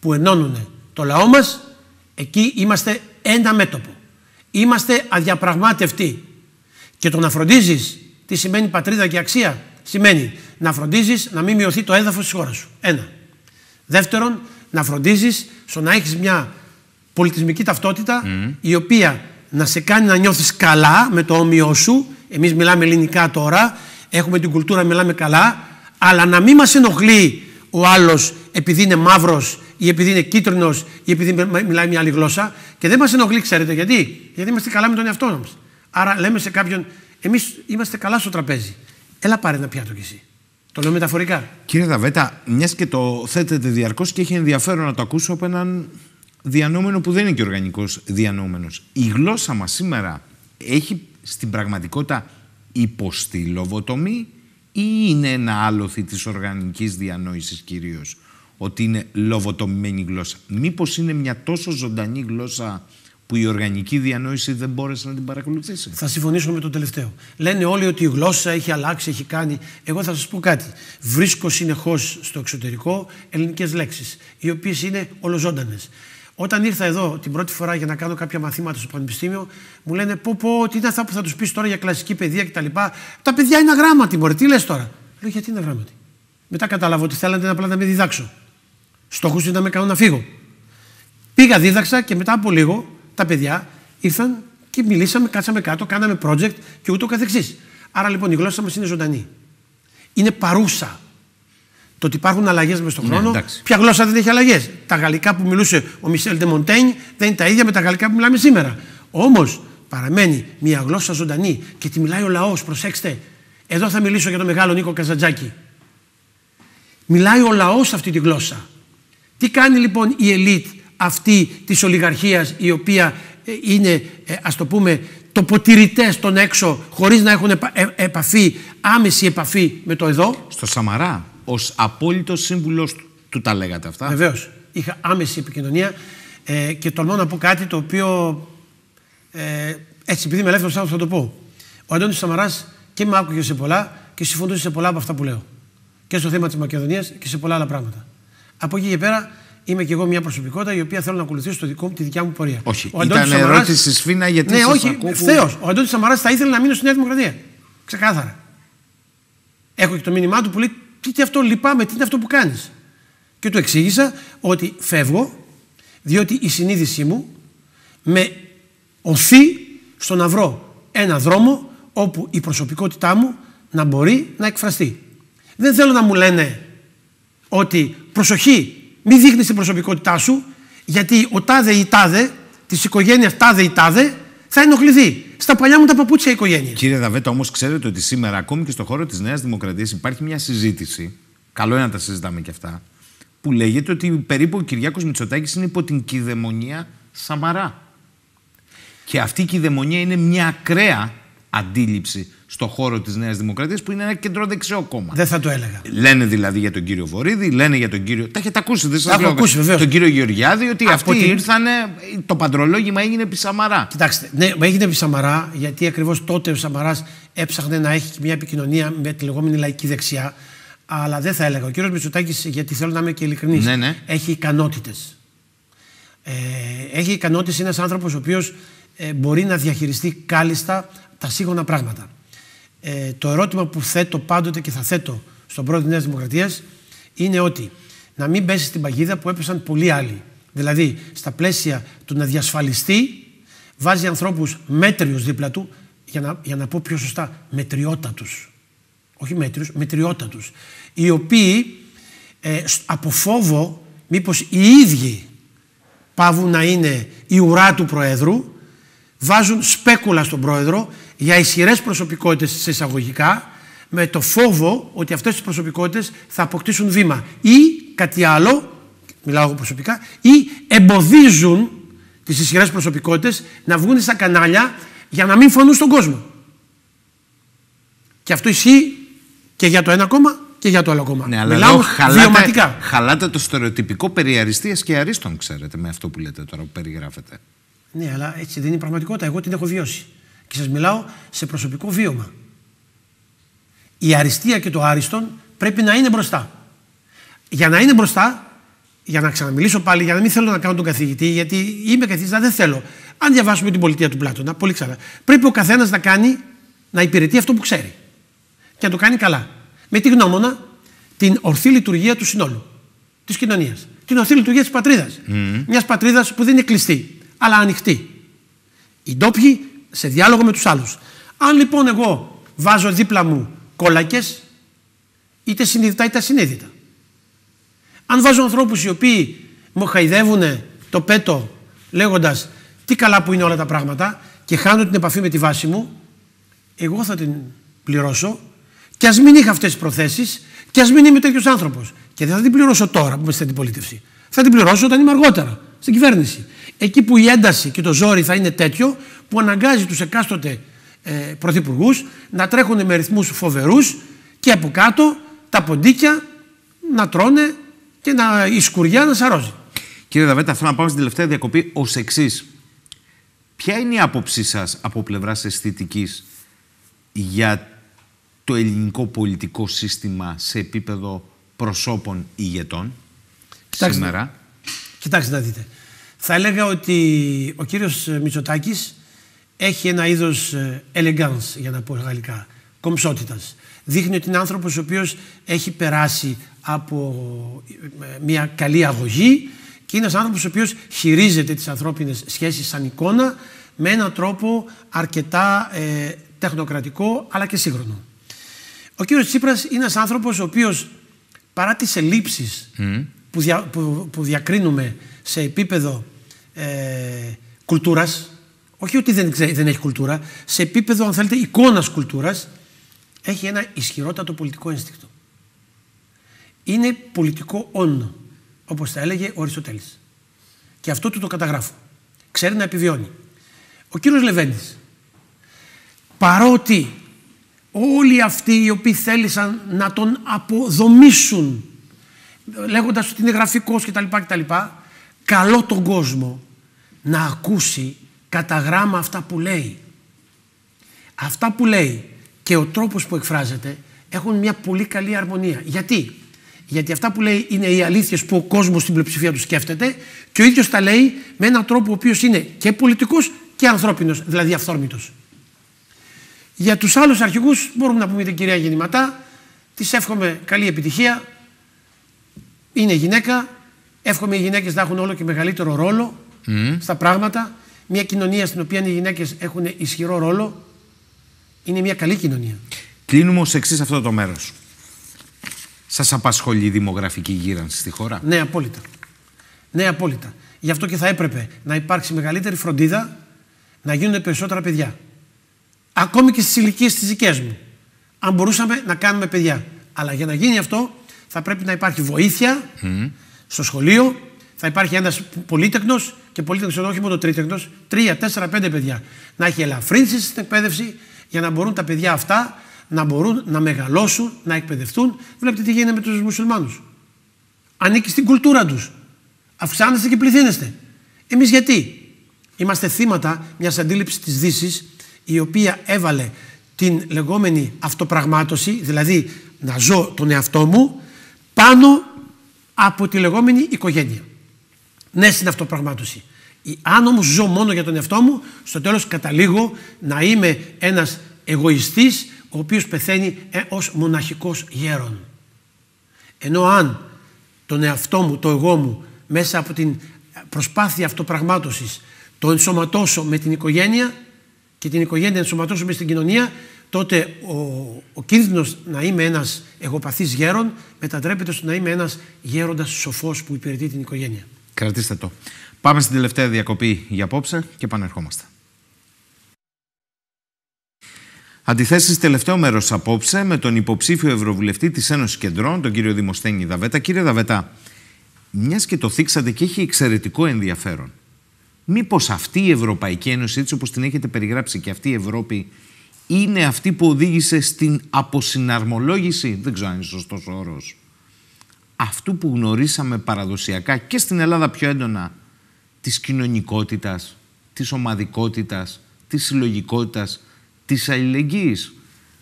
που ενώνουν το λαό μας, εκεί είμαστε ένα μέτωπο. Είμαστε αδιαπραγμάτευτοι. Και το να φροντίζεις τι σημαίνει πατρίδα και αξία, σημαίνει να φροντίζεις να μην μειωθεί το έδαφος της χώρας σου. Ένα. Δεύτερον, να φροντίζεις στο να έχεις μια πολιτισμική ταυτότητα η οποία να σε κάνει να νιώθεις καλά με το όμοιό σου. Εμείς μιλάμε ελληνικά τώρα, έχουμε την κουλτούρα, μιλάμε καλά. Αλλά να μην μας ενοχλεί ο άλλος επειδή είναι μαύρος ή επειδή είναι κίτρινος ή επειδή μιλάει μια άλλη γλώσσα. Και δεν μας ενοχλεί, ξέρετε γιατί. Γιατί είμαστε καλά με τον εαυτό μας. Άρα λέμε σε κάποιον, εμείς είμαστε καλά στο τραπέζι. Έλα πάρε ένα πιάτο κι εσύ. Το λέω μεταφορικά. Κύριε Δαβέτα, μιας και το θέτετε διαρκώς και έχει ενδιαφέρον να το ακούσω από έναν διανόμενο που δεν είναι και οργανικός διανόμενος. Η γλώσσα μας σήμερα έχει στην πραγματικότητα υποστεί λοβοτομή ή είναι ένα άλοθη της οργανικής διανόησης κυρίως ότι είναι λοβοτομημένη γλώσσα. Μήπως είναι μια τόσο ζωντανή γλώσσα που η οργανική διανόηση δεν μπόρεσε να την παρακολουθήσει. Θα συμφωνήσω με τον τελευταίο. Λένε όλοι ότι η γλώσσα έχει αλλάξει, έχει κάνει. Εγώ θα σας πω κάτι. Βρίσκω συνεχώς στο εξωτερικό ελληνικές λέξεις, οι οποίες είναι ολοζώντανες. Όταν ήρθα εδώ την πρώτη φορά για να κάνω κάποια μαθήματα στο Πανεπιστήμιο, μου λένε πω, πω, τι είναι αυτά που θα τους πεις τώρα για κλασική παιδεία κτλ. Τα, τα παιδιά είναι αγράμματοι, μπορεί, τι λες τώρα. Λέω γιατί είναι αγράμματοι. Μετά κατάλαβα ότι θέλανε απλά να με διδάξω Στόχος ήταν να με κάνω να φύγω. Πήγα, δίδαξα και μετά από λίγο τα παιδιά ήρθαν και μιλήσαμε, κάτσαμε κάτω, κάναμε project και ούτω καθεξής. Άρα λοιπόν η γλώσσα μας είναι ζωντανή. Είναι παρούσα. Το ότι υπάρχουν αλλαγές μες στον ναι, χρόνο. Ναι, Ποια γλώσσα δεν έχει αλλαγές. Τα γαλλικά που μιλούσε ο Μισελ Μοντέιν δεν είναι τα ίδια με τα γαλλικά που μιλάμε σήμερα. Όμως παραμένει μια γλώσσα ζωντανή και τη μιλάει ο λαός. Προσέξτε. Εδώ θα μιλήσω για τον μεγάλο Νίκο Καζαντζάκη. Μιλάει ο λαός αυτή τη γλώσσα. Τι κάνει λοιπόν η ελίτ αυτή της ολιγαρχίας η οποία ε, είναι ε, ας το πούμε τοποτηρητές των έξω χωρίς να έχουν ε, επαφή, άμεση επαφή με το εδώ. Στο Σαμαρά. Ως απόλυτος σύμβουλο του. Του τα λέγατε αυτά. Βεβαίως, Είχα άμεση επικοινωνία ε, και τολμώ να πω κάτι το οποίο ε, έτσι επειδή είμαι ελεύθερος θα το πω. Ο Αντώνης Σαμαράς και με άκουγε σε πολλά και συμφωνούσε σε πολλά από αυτά που λέω. Και στο θέμα της Μακεδονίας και σε πολλά άλλα πράγματα. Από εκεί και πέρα είμαι και εγώ μια προσωπικότητα η οποία θέλω να ακολουθήσω το δικό τη δικιά μου πορεία. Όχι, ο ήταν ερώτηση σφίνα γιατί ναι, όχι, ο Αντώνης Σαμαράς θα ήθελε να μείνω στη Νέα Δημοκρατία. Ξεκάθαρα. Έχω και το μήνυμά του που λέει τι είναι αυτό, λυπάμαι, τι είναι αυτό που κάνεις. Και του εξήγησα ότι φεύγω, διότι η συνείδησή μου με οθεί στο να βρω ένα δρόμο όπου η προσωπικότητά μου να μπορεί να εκφραστεί. Δεν θέλω να μου λένε ότι προσοχή, μην δείχνεις την προσωπικότητά σου, γιατί ο τάδε ή τάδε, της οικογένειας τάδε ή τάδε, θα ενοχληθεί στα παλιά μου τα παπούτσια η οικογένεια. Κύριε Δαβέτα, όμως ξέρετε ότι σήμερα, ακόμη και στον χώρο της Νέας Δημοκρατίας, υπάρχει μια συζήτηση. Καλό είναι να τα συζητάμε κι αυτά. Που λέγεται ότι περίπου ο Κυριάκος Μητσοτάκης είναι υπό την κυδαιμονία Σαμαρά. Και αυτή η κυδαιμονία είναι μια ακραία αντίληψη στο χώρο της Νέας Δημοκρατίας που είναι ένα κεντροδεξιό κόμμα. Δεν θα το έλεγα. Λένε δηλαδή για τον κύριο Βορύδη, λένε για τον κύριο. Τα έχετε ακούσει, δεν σας λέω. ακούσει, βεβαίως. Τον κύριο Γεωργιάδη, ότι Από αυτοί την... ήρθανε. Το παντρολόγημα έγινε επί Σαμαρά. Κοιτάξτε, ναι, έγινε επί Σαμαρά, γιατί ακριβώς τότε ο Σαμαράς έψαχνε να έχει μια επικοινωνία με τη λεγόμενη λαϊκή δεξιά. Αλλά δεν θα έλεγα. Ο κύριος Μητσοτάκης, γιατί θέλω να είμαι και ειλικρινής, ναι, ναι. έχει ικανότητες. Ε, έχει ικανότητες, ένας άνθρωπος ο οποίος ε, μπορεί να διαχειριστεί κάλλιστα τα σύγχρονα πράγματα ε, το ερώτημα που θέτω πάντοτε και θα θέτω στον πρόεδρο της Νέας Δημοκρατίας είναι ότι να μην πέσει στην παγίδα που έπεσαν πολλοί άλλοι. Δηλαδή, στα πλαίσια του να διασφαλιστεί, βάζει ανθρώπους μέτριους δίπλα του, για να, για να πω πιο σωστά, μετριότατους. Όχι μέτριους, μετριότατους. Οι οποίοι ε, από φόβο μήπως οι ίδιοι πάβουν να είναι η ουρά του Προέδρου, βάζουν σπέκουλα στον Πρόεδρο για ισχυρές προσωπικότητες σε εισαγωγικά με το φόβο ότι αυτές τις προσωπικότητες θα αποκτήσουν βήμα ή κάτι άλλο, μιλάω εγώ προσωπικά, ή εμποδίζουν τις ισχυρές προσωπικότητες να βγουν στα κανάλια για να μην φωνούν στον κόσμο. Και αυτό ισχύει και για το ένα κόμμα και για το άλλο κόμμα. Ναι, αλλά Μιλάω χαλάτε, χαλάτε το στερεοτυπικό περί αριστείας και αρίστων, ξέρετε, με αυτό που λέτε τώρα που περιγράφετε. Ναι, αλλά έτσι δεν είναι η πραγματικότητα. Εγώ την έχω βιώσει. Και σας μιλάω σε προσωπικό βίωμα. Η αριστεία και το άριστον πρέπει να είναι μπροστά. Για να είναι μπροστά, για να ξαναμιλήσω πάλι, για να μην θέλω να κάνω τον καθηγητή, γιατί είμαι καθηγητής, δεν θέλω. Αν διαβάσουμε την πολιτεία του Πλάτωνα, πολύ ξανά. Πρέπει ο καθένας να κάνει, να υπηρετεί αυτό που ξέρει. Και να το κάνει καλά. Με τη γνώμονα την ορθή λειτουργία του συνόλου, της κοινωνίας. Την ορθή λειτουργία της πατρίδας. Mm. Μιας πατρίδας που δεν είναι κλειστή, αλλά ανοιχτή. Οι ντόπιοι σε διάλογο με τους άλλους. Αν λοιπόν εγώ βάζω δίπλα μου κόλακες, είτε συνειδητά είτε ασυνείδητα. Αν βάζω ανθρώπους οι οποίοι μου χαϊδεύουν το πέτο λέγοντας τι καλά που είναι όλα τα πράγματα και χάνω την επαφή με τη βάση μου, εγώ θα την πληρώσω και ας μην είχα αυτές τις προθέσεις και ας μην είμαι τέτοιος άνθρωπος. Και δεν θα την πληρώσω τώρα που είμαι στην αντιπολίτευση. Θα την πληρώσω όταν είμαι αργότερα στην κυβέρνηση. Εκεί που η ένταση και το ζόρι θα είναι τέτοιο που αναγκάζει τους εκάστοτε ε, πρωθυπουργούς να τρέχουν με ρυθμούς φοβερούς και από κάτω τα ποντίκια να τρώνε και να, η σκουριά να σαρώζει. Κύριε Δαβέτα, θέλω να πάμε στην τελευταία διακοπή ως εξής. Ποια είναι η άποψή σας από πλευράς αισθητικής για το ελληνικό πολιτικό σύστημα σε επίπεδο προσώπων ηγετών κοιτάξτε, σήμερα. Κοιτάξτε να δείτε. Θα έλεγα ότι ο κύριος Μητσοτάκης έχει ένα είδος ε, elegance, για να πω γαλλικά, κομψότητας. Δείχνει ότι είναι άνθρωπος ο οποίος έχει περάσει από ε, μια καλή αγωγή και είναι ένας άνθρωπος ο οποίος χειρίζεται τις ανθρώπινες σχέσεις σαν εικόνα με έναν τρόπο αρκετά ε, τεχνοκρατικό αλλά και σύγχρονο. Ο κύριος Τσίπρας είναι ένας άνθρωπος ο οποίος παρά τις ελλείψεις που, δια, που, διακρίνουμε σε επίπεδο ε, κουλτούρας όχι ότι δεν, δεν έχει κουλτούρα, σε επίπεδο, αν θέλετε, εικόνας κουλτούρας, έχει ένα ισχυρότατο πολιτικό ένστικτο. Είναι πολιτικό όν, όπω τα έλεγε ο Αριστοτέλης. Και αυτό του το καταγράφω. Ξέρει να επιβιώνει. Ο κύριος Λεβέντης, παρότι όλοι αυτοί οι οποίοι θέλησαν να τον αποδομήσουν, λέγοντας ότι είναι γραφικός κτλ καλό τον κόσμο να ακούσει κατά γράμμα αυτά που λέει. Αυτά που λέει και ο τρόπος που εκφράζεται έχουν μια πολύ καλή αρμονία. Γιατί? Γιατί αυτά που λέει είναι οι αλήθειες που ο κόσμος στην πλειοψηφία του σκέφτεται και ο ίδιος τα λέει με έναν τρόπο ο οποίος είναι και πολιτικός και ανθρώπινος, δηλαδή αυθόρμητος. Για τους άλλους αρχηγούς μπορούμε να πούμε την κυρία Γεννηματά, της εύχομαι καλή επιτυχία. Είναι γυναίκα. Εύχομαι οι γυναίκες να έχουν όλο και μεγαλύτερο ρόλο mm. στα πράγματα μια κοινωνία στην οποία οι γυναίκες έχουν ισχυρό ρόλο, είναι μια καλή κοινωνία. Κλείνουμε ως εξής αυτό το μέρος. Σας απασχολεί η δημογραφική γύρανση στη χώρα. Ναι, απόλυτα. Ναι, απόλυτα. Γι' αυτό και θα έπρεπε να υπάρξει μεγαλύτερη φροντίδα να γίνουν περισσότερα παιδιά. Ακόμη και στις ηλικίες τη δική μου. Αν μπορούσαμε να κάνουμε παιδιά. Αλλά για να γίνει αυτό θα πρέπει να υπάρχει βοήθεια στο σχολείο, θα υπάρχει ένας πολύτεκνο και πολύτεκνο όχι μόνο τρίτεκνο, τρία, τέσσερα, πέντε παιδιά. Να έχει ελαφρύνσεις στην εκπαίδευση για να μπορούν τα παιδιά αυτά να μπορούν να μεγαλώσουν, να εκπαιδευτούν. Βλέπετε τι γίνεται με τους μουσουλμάνους. Ανήκει στην κουλτούρα τους. Αυξάνεστε και πληθύνεστε. Εμείς γιατί. Είμαστε θύματα μιας αντίληψης της Δύσης η οποία έβαλε την λεγόμενη αυτοπραγμάτωση, δηλαδή να ζω τον εαυτό μου, πάνω από τη λεγόμενη οικογένεια. Ναι, στην αυτοπραγμάτωση. Αν όμως ζω μόνο για τον εαυτό μου, στο τέλος καταλήγω να είμαι ένας εγωιστής ο οποίος πεθαίνει ε, ως μοναχικός γέρον. Ενώ αν τον εαυτό μου, το εγώ μου, μέσα από την προσπάθεια αυτοπραγμάτωσης το ενσωματώσω με την οικογένεια και την οικογένεια ενσωματώσω με στην κοινωνία, τότε ο, ο κίνδυνος να είμαι ένας εγωπαθής γέρον μετατρέπεται στο να είμαι ένας γέροντας σοφός που υπηρετεί την οικογένεια. Κρατήστε το. Πάμε στην τελευταία διακοπή για απόψε και επανερχόμαστε. Αντιθέσεις τελευταίο μέρος απόψε με τον υποψήφιο Ευρωβουλευτή της Ένωσης Κεντρών, τον κύριο Δημοσθένη Δαβέτα. Κύριε Δαβέτα, μιας και το θίξατε και έχει εξαιρετικό ενδιαφέρον, μήπως αυτή η Ευρωπαϊκή Ένωση, έτσι όπως την έχετε περιγράψει και αυτή η Ευρώπη, είναι αυτή που οδήγησε στην αποσυναρμολόγηση. Δεν ξέρω αν είναι σωστός ο αυτού που γνωρίσαμε παραδοσιακά και στην Ελλάδα πιο έντονα της κοινωνικότητας, της ομαδικότητας, της συλλογικότητας, της αλληλεγγύης.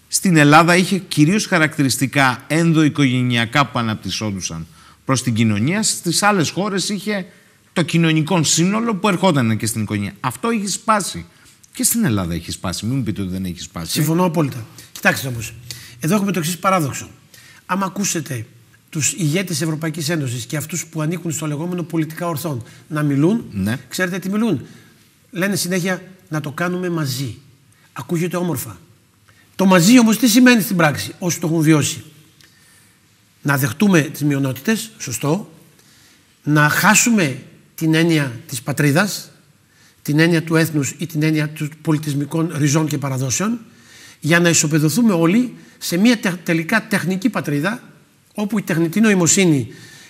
Στην Ελλάδα είχε κυρίως χαρακτηριστικά ενδοοικογενειακά που αναπτυσσόντουσαν προς την κοινωνία. Στις άλλες χώρες είχε το κοινωνικό σύνολο που ερχόταν και στην οικογένεια. Αυτό έχει σπάσει. Και στην Ελλάδα έχει σπάσει. Μην μου πείτε ότι δεν έχει σπάσει. Συμφωνώ απόλυτα. Κοιτάξτε όμως. Εδώ έχουμε το εξής παράδοξο. Άμα ακούσετε τους ηγέτες της Ευρωπαϊκής Ένωσης και αυτούς που ανήκουν στο λεγόμενο πολιτικά ορθόν να μιλούν, ναι. ξέρετε τι μιλούν. Λένε συνέχεια να το κάνουμε μαζί. Ακούγεται όμορφα. Το μαζί όμως τι σημαίνει στην πράξη, όσοι το έχουν βιώσει. Να δεχτούμε τις μειονότητες, σωστό. Να χάσουμε την έννοια της πατρίδας, την έννοια του έθνους ή την έννοια των πολιτισμικών ριζών και παραδόσεων, για να ισοπεδωθούμε όλοι σε μια τελικά τεχνική πατρίδα όπου η τεχνητή νοημοσύνη,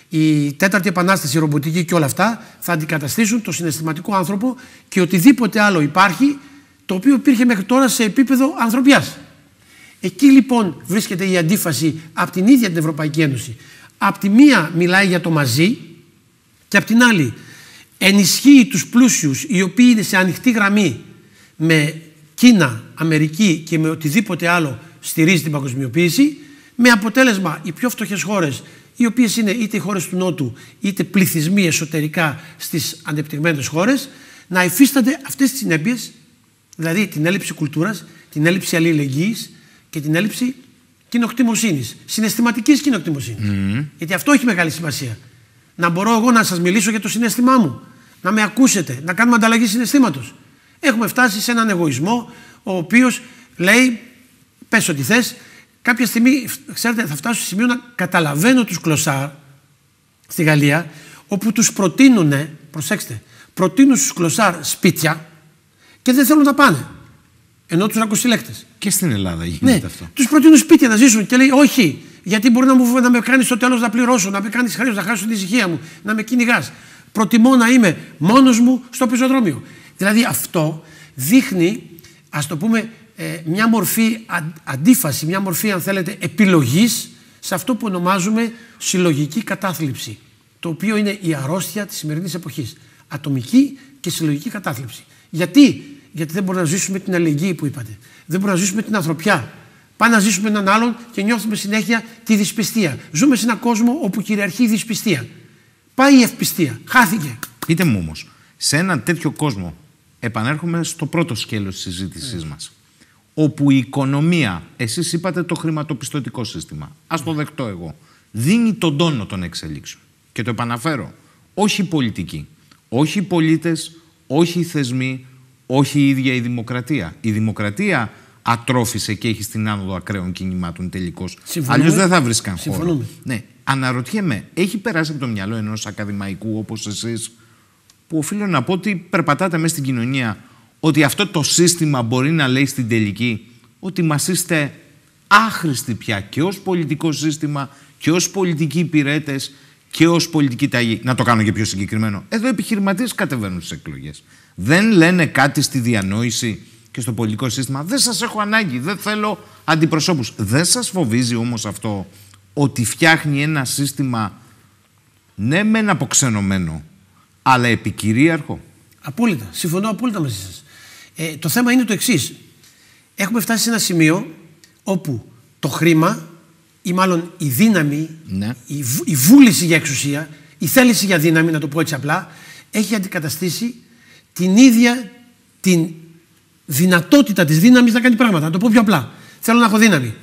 η τέταρτη επανάσταση, η ρομποτική και όλα αυτά θα αντικαταστήσουν το συναισθηματικό άνθρωπο και οτιδήποτε άλλο υπάρχει το οποίο υπήρχε μέχρι τώρα σε επίπεδο ανθρωπιάς. Εκεί λοιπόν βρίσκεται η αντίφαση από την ίδια την Ευρωπαϊκή Ένωση. Απ' τη μία μιλάει για το μαζί και απ' την άλλη ενισχύει τους πλούσιους οι οποίοι είναι σε ανοιχτή γραμμή με Κίνα, Αμερική και με οτιδήποτε άλλο στηρίζει την παγκοσμιοποίηση με αποτέλεσμα οι πιο φτωχές χώρες, οι οποίες είναι είτε οι χώρες του Νότου, είτε πληθυσμοί εσωτερικά στις ανεπτυγμένε χώρες, να υφίστανται αυτές τις συνέπειες, δηλαδή την έλλειψη κουλτούρας, την έλλειψη αλληλεγγύης και την έλλειψη κοινοκτημοσύνης, συναισθηματικής κοινοκτημοσύνης. Γιατί αυτό έχει μεγάλη σημασία. Να μπορώ εγώ να σας μιλήσω για το συνέστημά μου, να με ακούσετε, να κάνουμε ανταλλαγή συναισθήματος. Έχουμε φτάσει σε έναν εγωισμό, ο οποίος λέει, πες ό,τι θες, Κάποια στιγμή, ξέρετε, θα φτάσω στο σημείο να καταλαβαίνω τους κλωσάρ στη Γαλλία, όπου τους προτείνουν, προσέξτε, προτείνουν στους κλωσάρ σπίτια και δεν θέλουν να πάνε. Ενώ τους ακουσιλέκτε. Και στην Ελλάδα ναι, γίνεται ναι, αυτό. Τους προτείνουν σπίτια να ζήσουν και λέει: Όχι, γιατί μπορεί να, μου, να με κάνεις στο τέλος να πληρώσω, να με κάνεις χρέος, να χάσω την ησυχία μου, να με κυνηγάς. Προτιμώ να είμαι μόνος μου στο πεζοδρόμιο. Δηλαδή αυτό δείχνει, ας το πούμε, ε, μια μορφή αντίφαση, μια μορφή αν θέλετε επιλογής σε αυτό που ονομάζουμε συλλογική κατάθλιψη, το οποίο είναι η αρρώστια της σημερινής εποχής. Ατομική και συλλογική κατάθλιψη. Γιατί, Γιατί δεν μπορούμε να ζήσουμε την αλληλεγγύη που είπατε. Δεν μπορούμε να ζήσουμε την ανθρωπιά. Πάμε να ζήσουμε έναν άλλον και νιώθουμε συνέχεια τη δυσπιστία. Ζούμε σε έναν κόσμο όπου κυριαρχεί η δυσπιστία. Πάει η ευπιστία. Χάθηκε. Πείτε μου όμως, σε έναν τέτοιο κόσμο, επανέρχομαι στο πρώτο σκέλος της συζήτησής ε. Ναι. μας όπου η οικονομία, εσείς είπατε το χρηματοπιστωτικό σύστημα, ας το δεχτώ εγώ, δίνει τον τόνο των εξελίξεων. Και το επαναφέρω, όχι πολιτική, όχι οι πολίτες, όχι οι θεσμοί, όχι η ίδια η δημοκρατία. Η δημοκρατία ατρόφησε και έχει στην άνοδο ακραίων κινημάτων τελικώς. Αλλιώς δεν θα βρίσκαν χώρο. Ναι. Αναρωτιέμαι, έχει περάσει από το μυαλό ενός ακαδημαϊκού όπως εσείς, που οφείλω να πω ότι περπατάτε μέσα στην κοινωνία ότι αυτό το σύστημα μπορεί να λέει στην τελική ότι μας είστε άχρηστοι πια και ως πολιτικό σύστημα και ως πολιτικοί υπηρέτες και ως πολιτική ταγή. Να το κάνω και πιο συγκεκριμένο. Εδώ οι επιχειρηματίες κατεβαίνουν στις εκλογές. Δεν λένε κάτι στη διανόηση και στο πολιτικό σύστημα. Δεν σας έχω ανάγκη, δεν θέλω αντιπροσώπους. Δεν σας φοβίζει όμως αυτό ότι φτιάχνει ένα σύστημα ναι μεν αποξενωμένο, αλλά επικυρίαρχο. Απόλυτα. Συμφωνώ απόλυτα μαζί σας. Ε, το θέμα είναι το εξής. Έχουμε φτάσει σε ένα σημείο όπου το χρήμα ή μάλλον η δύναμη, ναι. η, η βούληση για εξουσία, η θέληση για δύναμη, να το πω έτσι απλά, έχει αντικαταστήσει την ίδια την δυνατότητα της δύναμης να κάνει πράγματα. Να το πω πιο απλά. Θέλω να έχω δύναμη.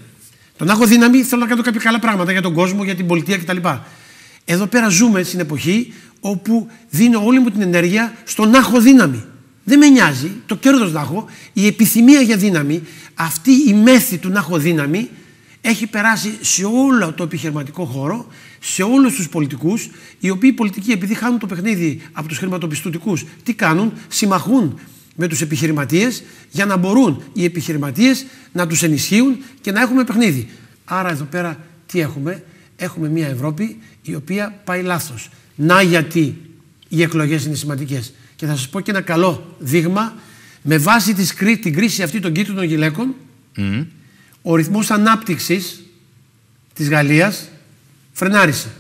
Το να έχω δύναμη θέλω να κάνω κάποια καλά πράγματα για τον κόσμο, για την πολιτεία κτλ. Εδώ πέρα ζούμε στην εποχή όπου δίνω όλη μου την ενέργεια στο να έχω δύναμη. Δεν με νοιάζει, το κέρδος να έχω, η επιθυμία για δύναμη, αυτή η μέθη του να έχω δύναμη, έχει περάσει σε όλο το επιχειρηματικό χώρο, σε όλους τους πολιτικούς, οι οποίοι οι πολιτικοί, επειδή χάνουν το παιχνίδι από τους χρηματοπιστωτικούς, τι κάνουν, συμμαχούν με τους επιχειρηματίες για να μπορούν οι επιχειρηματίες να τους ενισχύουν και να έχουμε παιχνίδι. Άρα εδώ πέρα τι έχουμε, έχουμε μια Ευρώπη η οποία πάει λάθος. Να γιατί οι εκλογές είναι σημαντικές. Και θα σας πω και ένα καλό δείγμα. Με βάση της, την κρίση αυτή των κίτρινων των γυλαίκων, ο ρυθμός ανάπτυξης της Γαλλίας φρενάρισε.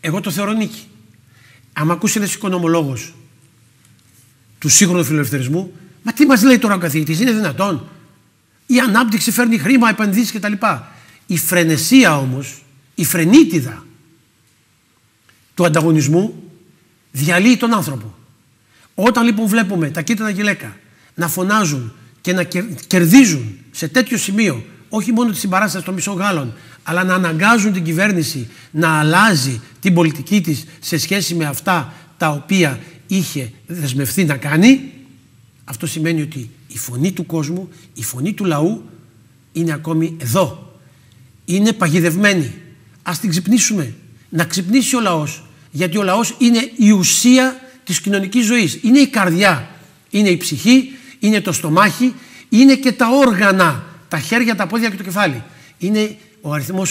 Εγώ το θεωρώ νίκη. Αν ακούσει ένας οικονομολόγος του σύγχρονου φιλελευθερισμού, μα τι μας λέει τώρα ο καθηγητής, είναι δυνατόν. Η ανάπτυξη φέρνει χρήμα, επενδύσεις κτλ. Η φρενεσία όμως, η φρενίτιδα του ανταγωνισμού διαλύει τον άνθρωπο. Όταν λοιπόν βλέπουμε τα κίτρινα γυλαίκα να φωνάζουν και να κερδίζουν σε τέτοιο σημείο όχι μόνο τη συμπαράσταση των μισών Γάλλων, αλλά να αναγκάζουν την κυβέρνηση να αλλάζει την πολιτική της σε σχέση με αυτά τα οποία είχε δεσμευθεί να κάνει, αυτό σημαίνει ότι η φωνή του κόσμου, η φωνή του λαού είναι ακόμη εδώ. Είναι παγιδευμένη. Ας την ξυπνήσουμε. Να ξυπνήσει ο λαός, γιατί ο λαός είναι η ουσία Της κοινωνικής ζωής. Είναι η καρδιά, είναι η ψυχή, είναι το στομάχι, είναι και τα όργανα, τα χέρια, τα πόδια και το κεφάλι. Είναι ο αριθμός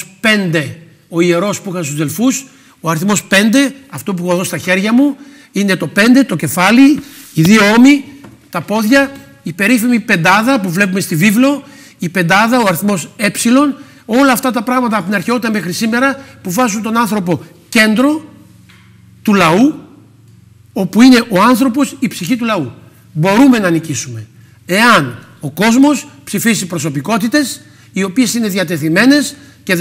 5, ο ιερός που είχα στους Δελφούς, ο αριθμός 5, αυτό που έχω εδώ στα χέρια μου, είναι το 5, το κεφάλι, οι δύο ώμοι, τα πόδια, η περίφημη πεντάδα που βλέπουμε στη βίβλο, η πεντάδα, ο αριθμός ε, όλα αυτά τα πράγματα από την αρχαιότητα μέχρι σήμερα που βάζουν τον άνθρωπο κέντρο του λαού, όπου είναι ο άνθρωπος η ψυχή του λαού. Μπορούμε να νικήσουμε. Εάν ο κόσμος ψηφίσει προσωπικότητες οι οποίες είναι διατεθειμένες και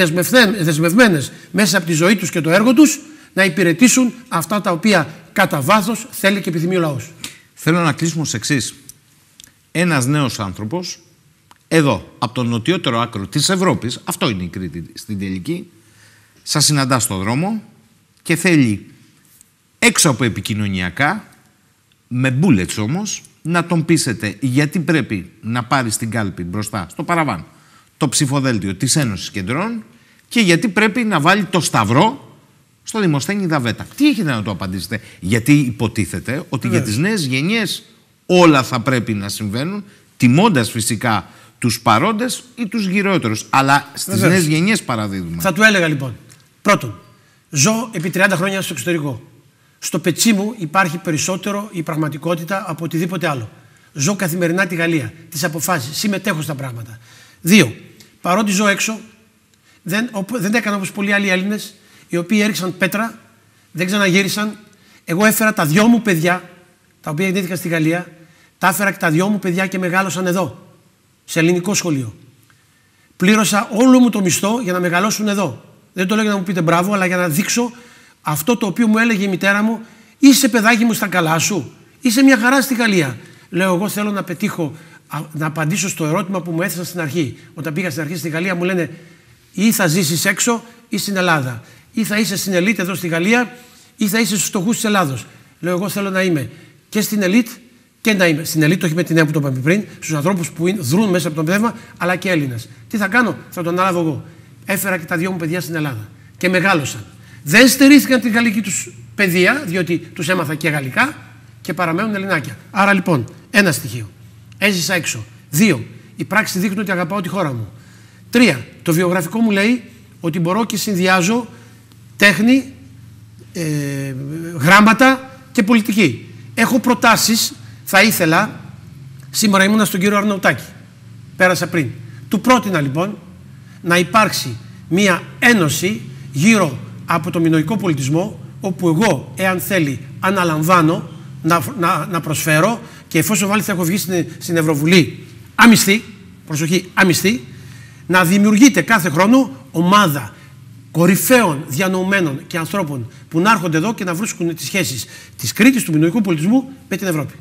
δεσμευμένες μέσα από τη ζωή τους και το έργο τους να υπηρετήσουν αυτά τα οποία κατά βάθος θέλει και επιθυμεί ο λαός. Θέλω να κλείσουμε ως εξής. Ένας νέος άνθρωπος εδώ, από το νοτιότερο άκρο της Ευρώπης, αυτό είναι η Κρήτη στην τελική, σας συναντά στον δρόμο και θέλει έξω από επικοινωνιακά, με bullets όμως, να τον πείσετε γιατί πρέπει να πάρει στην κάλπη μπροστά στο παραβάν το ψηφοδέλτιο της Ένωσης Κεντρών και γιατί πρέπει να βάλει το σταυρό στο Δημοσθένη Δαβέτα. Τι έχετε να το απαντήσετε. Γιατί υποτίθεται ότι για ναι. τις νέες γενιές όλα θα πρέπει να συμβαίνουν, τιμώντας φυσικά τους παρόντες ή τους γυρότερους. Αλλά στις νέες γενιές παραδίδουμε. Θα του έλεγα λοιπόν. Πρώτον, ζω επί 30 χρόνια στο εξωτερικό. Στο πετσί μου υπάρχει περισσότερο η πραγματικότητα από οτιδήποτε άλλο. Ζω καθημερινά τη Γαλλία, τις αποφάσεις, συμμετέχω στα πράγματα. Δύο, παρότι ζω έξω, δεν, δεν έκανα όπως πολλοί άλλοι Έλληνες, οι οποίοι έριξαν πέτρα, δεν ξαναγύρισαν. Εγώ έφερα τα δυο μου παιδιά, τα οποία γεννήθηκαν στη Γαλλία, τα έφερα και τα δυο μου παιδιά και μεγάλωσαν εδώ, σε ελληνικό σχολείο. Πλήρωσα όλο μου το μισθό για να μεγαλώσουν εδώ. Δεν το λέω για να μου πείτε μπράβο, αλλά για να δείξω αυτό το οποίο μου έλεγε η μητέρα μου, είσαι παιδάκι μου στα καλά σου, είσαι μια χαρά στη Γαλλία. Λέω, εγώ θέλω να πετύχω, να απαντήσω στο ερώτημα που μου έθεσαν στην αρχή. Όταν πήγα στην αρχή στη Γαλλία μου λένε ή θα ζήσεις έξω ή στην Ελλάδα. Ή θα είσαι στην ελίτ εδώ στη Γαλλία ή θα είσαι στους φτωχούς της Ελλάδος. Λέω, εγώ θέλω να είμαι και στην ελίτ και να είμαι στην ελίτ, όχι με την που το είπαμε πριν, στους ανθρώπους που δρούν μέσα από το πνεύμα, αλλά και Έλληνες. Τι θα κάνω, θα τον αναλάβω εγώ. Έφερα και τα δυο μου παιδιά στην Ελλάδα και μεγάλωσαν. Δεν στερήθηκαν την γαλλική τους παιδεία, διότι τους έμαθα και γαλλικά και παραμένουν Ελληνάκια. Άρα λοιπόν, ένα στοιχείο. Έζησα έξω. Δύο. Η πράξη δείχνει ότι αγαπάω τη χώρα μου. Τρία. Το βιογραφικό μου λέει ότι μπορώ και συνδυάζω τέχνη, ε, γράμματα και πολιτική. Έχω προτάσεις. θα ήθελα, σήμερα ήμουνα στον κύριο Αρναουτάκη, πέρασα πριν. Του πρότεινα λοιπόν να υπάρξει μία ένωση γύρω από το Μηνοϊκό πολιτισμό, όπου εγώ, εάν θέλει, αναλαμβάνω να, να, να προσφέρω και εφόσον βάλει θα έχω βγει στην, Ευρωβουλή αμυστή, προσοχή, αμυστή, να δημιουργείται κάθε χρόνο ομάδα κορυφαίων διανοουμένων και ανθρώπων που να έρχονται εδώ και να βρίσκουν τις σχέσεις της Κρήτης, του Μηνοϊκού πολιτισμού με την Ευρώπη.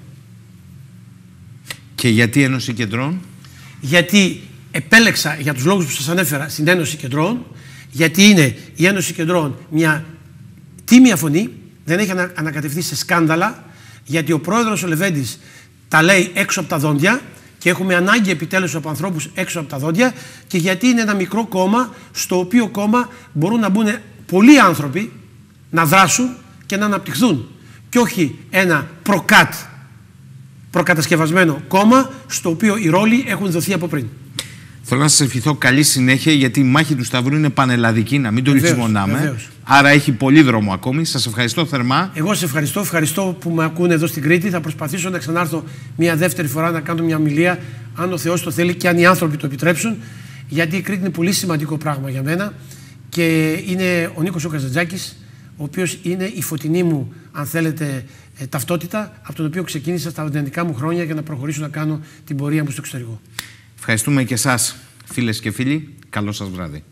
Και γιατί Ένωση Κεντρών? Γιατί επέλεξα για τους λόγους που σας ανέφερα στην Ένωση Κεντρών γιατί είναι η Ένωση Κεντρών μια τίμια φωνή, δεν έχει ανακατευθεί σε σκάνδαλα, γιατί ο πρόεδρος ο Λεβέντης τα λέει έξω από τα δόντια και έχουμε ανάγκη επιτέλους από ανθρώπους έξω από τα δόντια και γιατί είναι ένα μικρό κόμμα στο οποίο κόμμα μπορούν να μπουν πολλοί άνθρωποι να δράσουν και να αναπτυχθούν και όχι ένα προκάτ προκατασκευασμένο κόμμα στο οποίο οι ρόλοι έχουν δοθεί από πριν. Θέλω να σας ευχηθώ καλή συνέχεια γιατί η μάχη του Σταυρού είναι πανελλαδική, να μην το λησμονάμε. Άρα έχει πολύ δρόμο ακόμη. Σας ευχαριστώ θερμά. Εγώ σε ευχαριστώ. Ευχαριστώ που με ακούνε εδώ στην Κρήτη. Θα προσπαθήσω να ξανάρθω μια δεύτερη φορά να κάνω μια ομιλία αν ο Θεός το θέλει και αν οι άνθρωποι το επιτρέψουν. Γιατί η Κρήτη είναι πολύ σημαντικό πράγμα για μένα και είναι ο Νίκος ο Καζαντζάκης, ο οποίος είναι η φωτεινή μου, αν θέλετε, ε, ταυτότητα, από τον οποίο ξεκίνησα στα οντενικά μου χρόνια για να προχωρήσω να κάνω την πορεία μου στο εξωτερικό. Ευχαριστούμε και εσάς φίλες και φίλοι. Καλό σας βράδυ.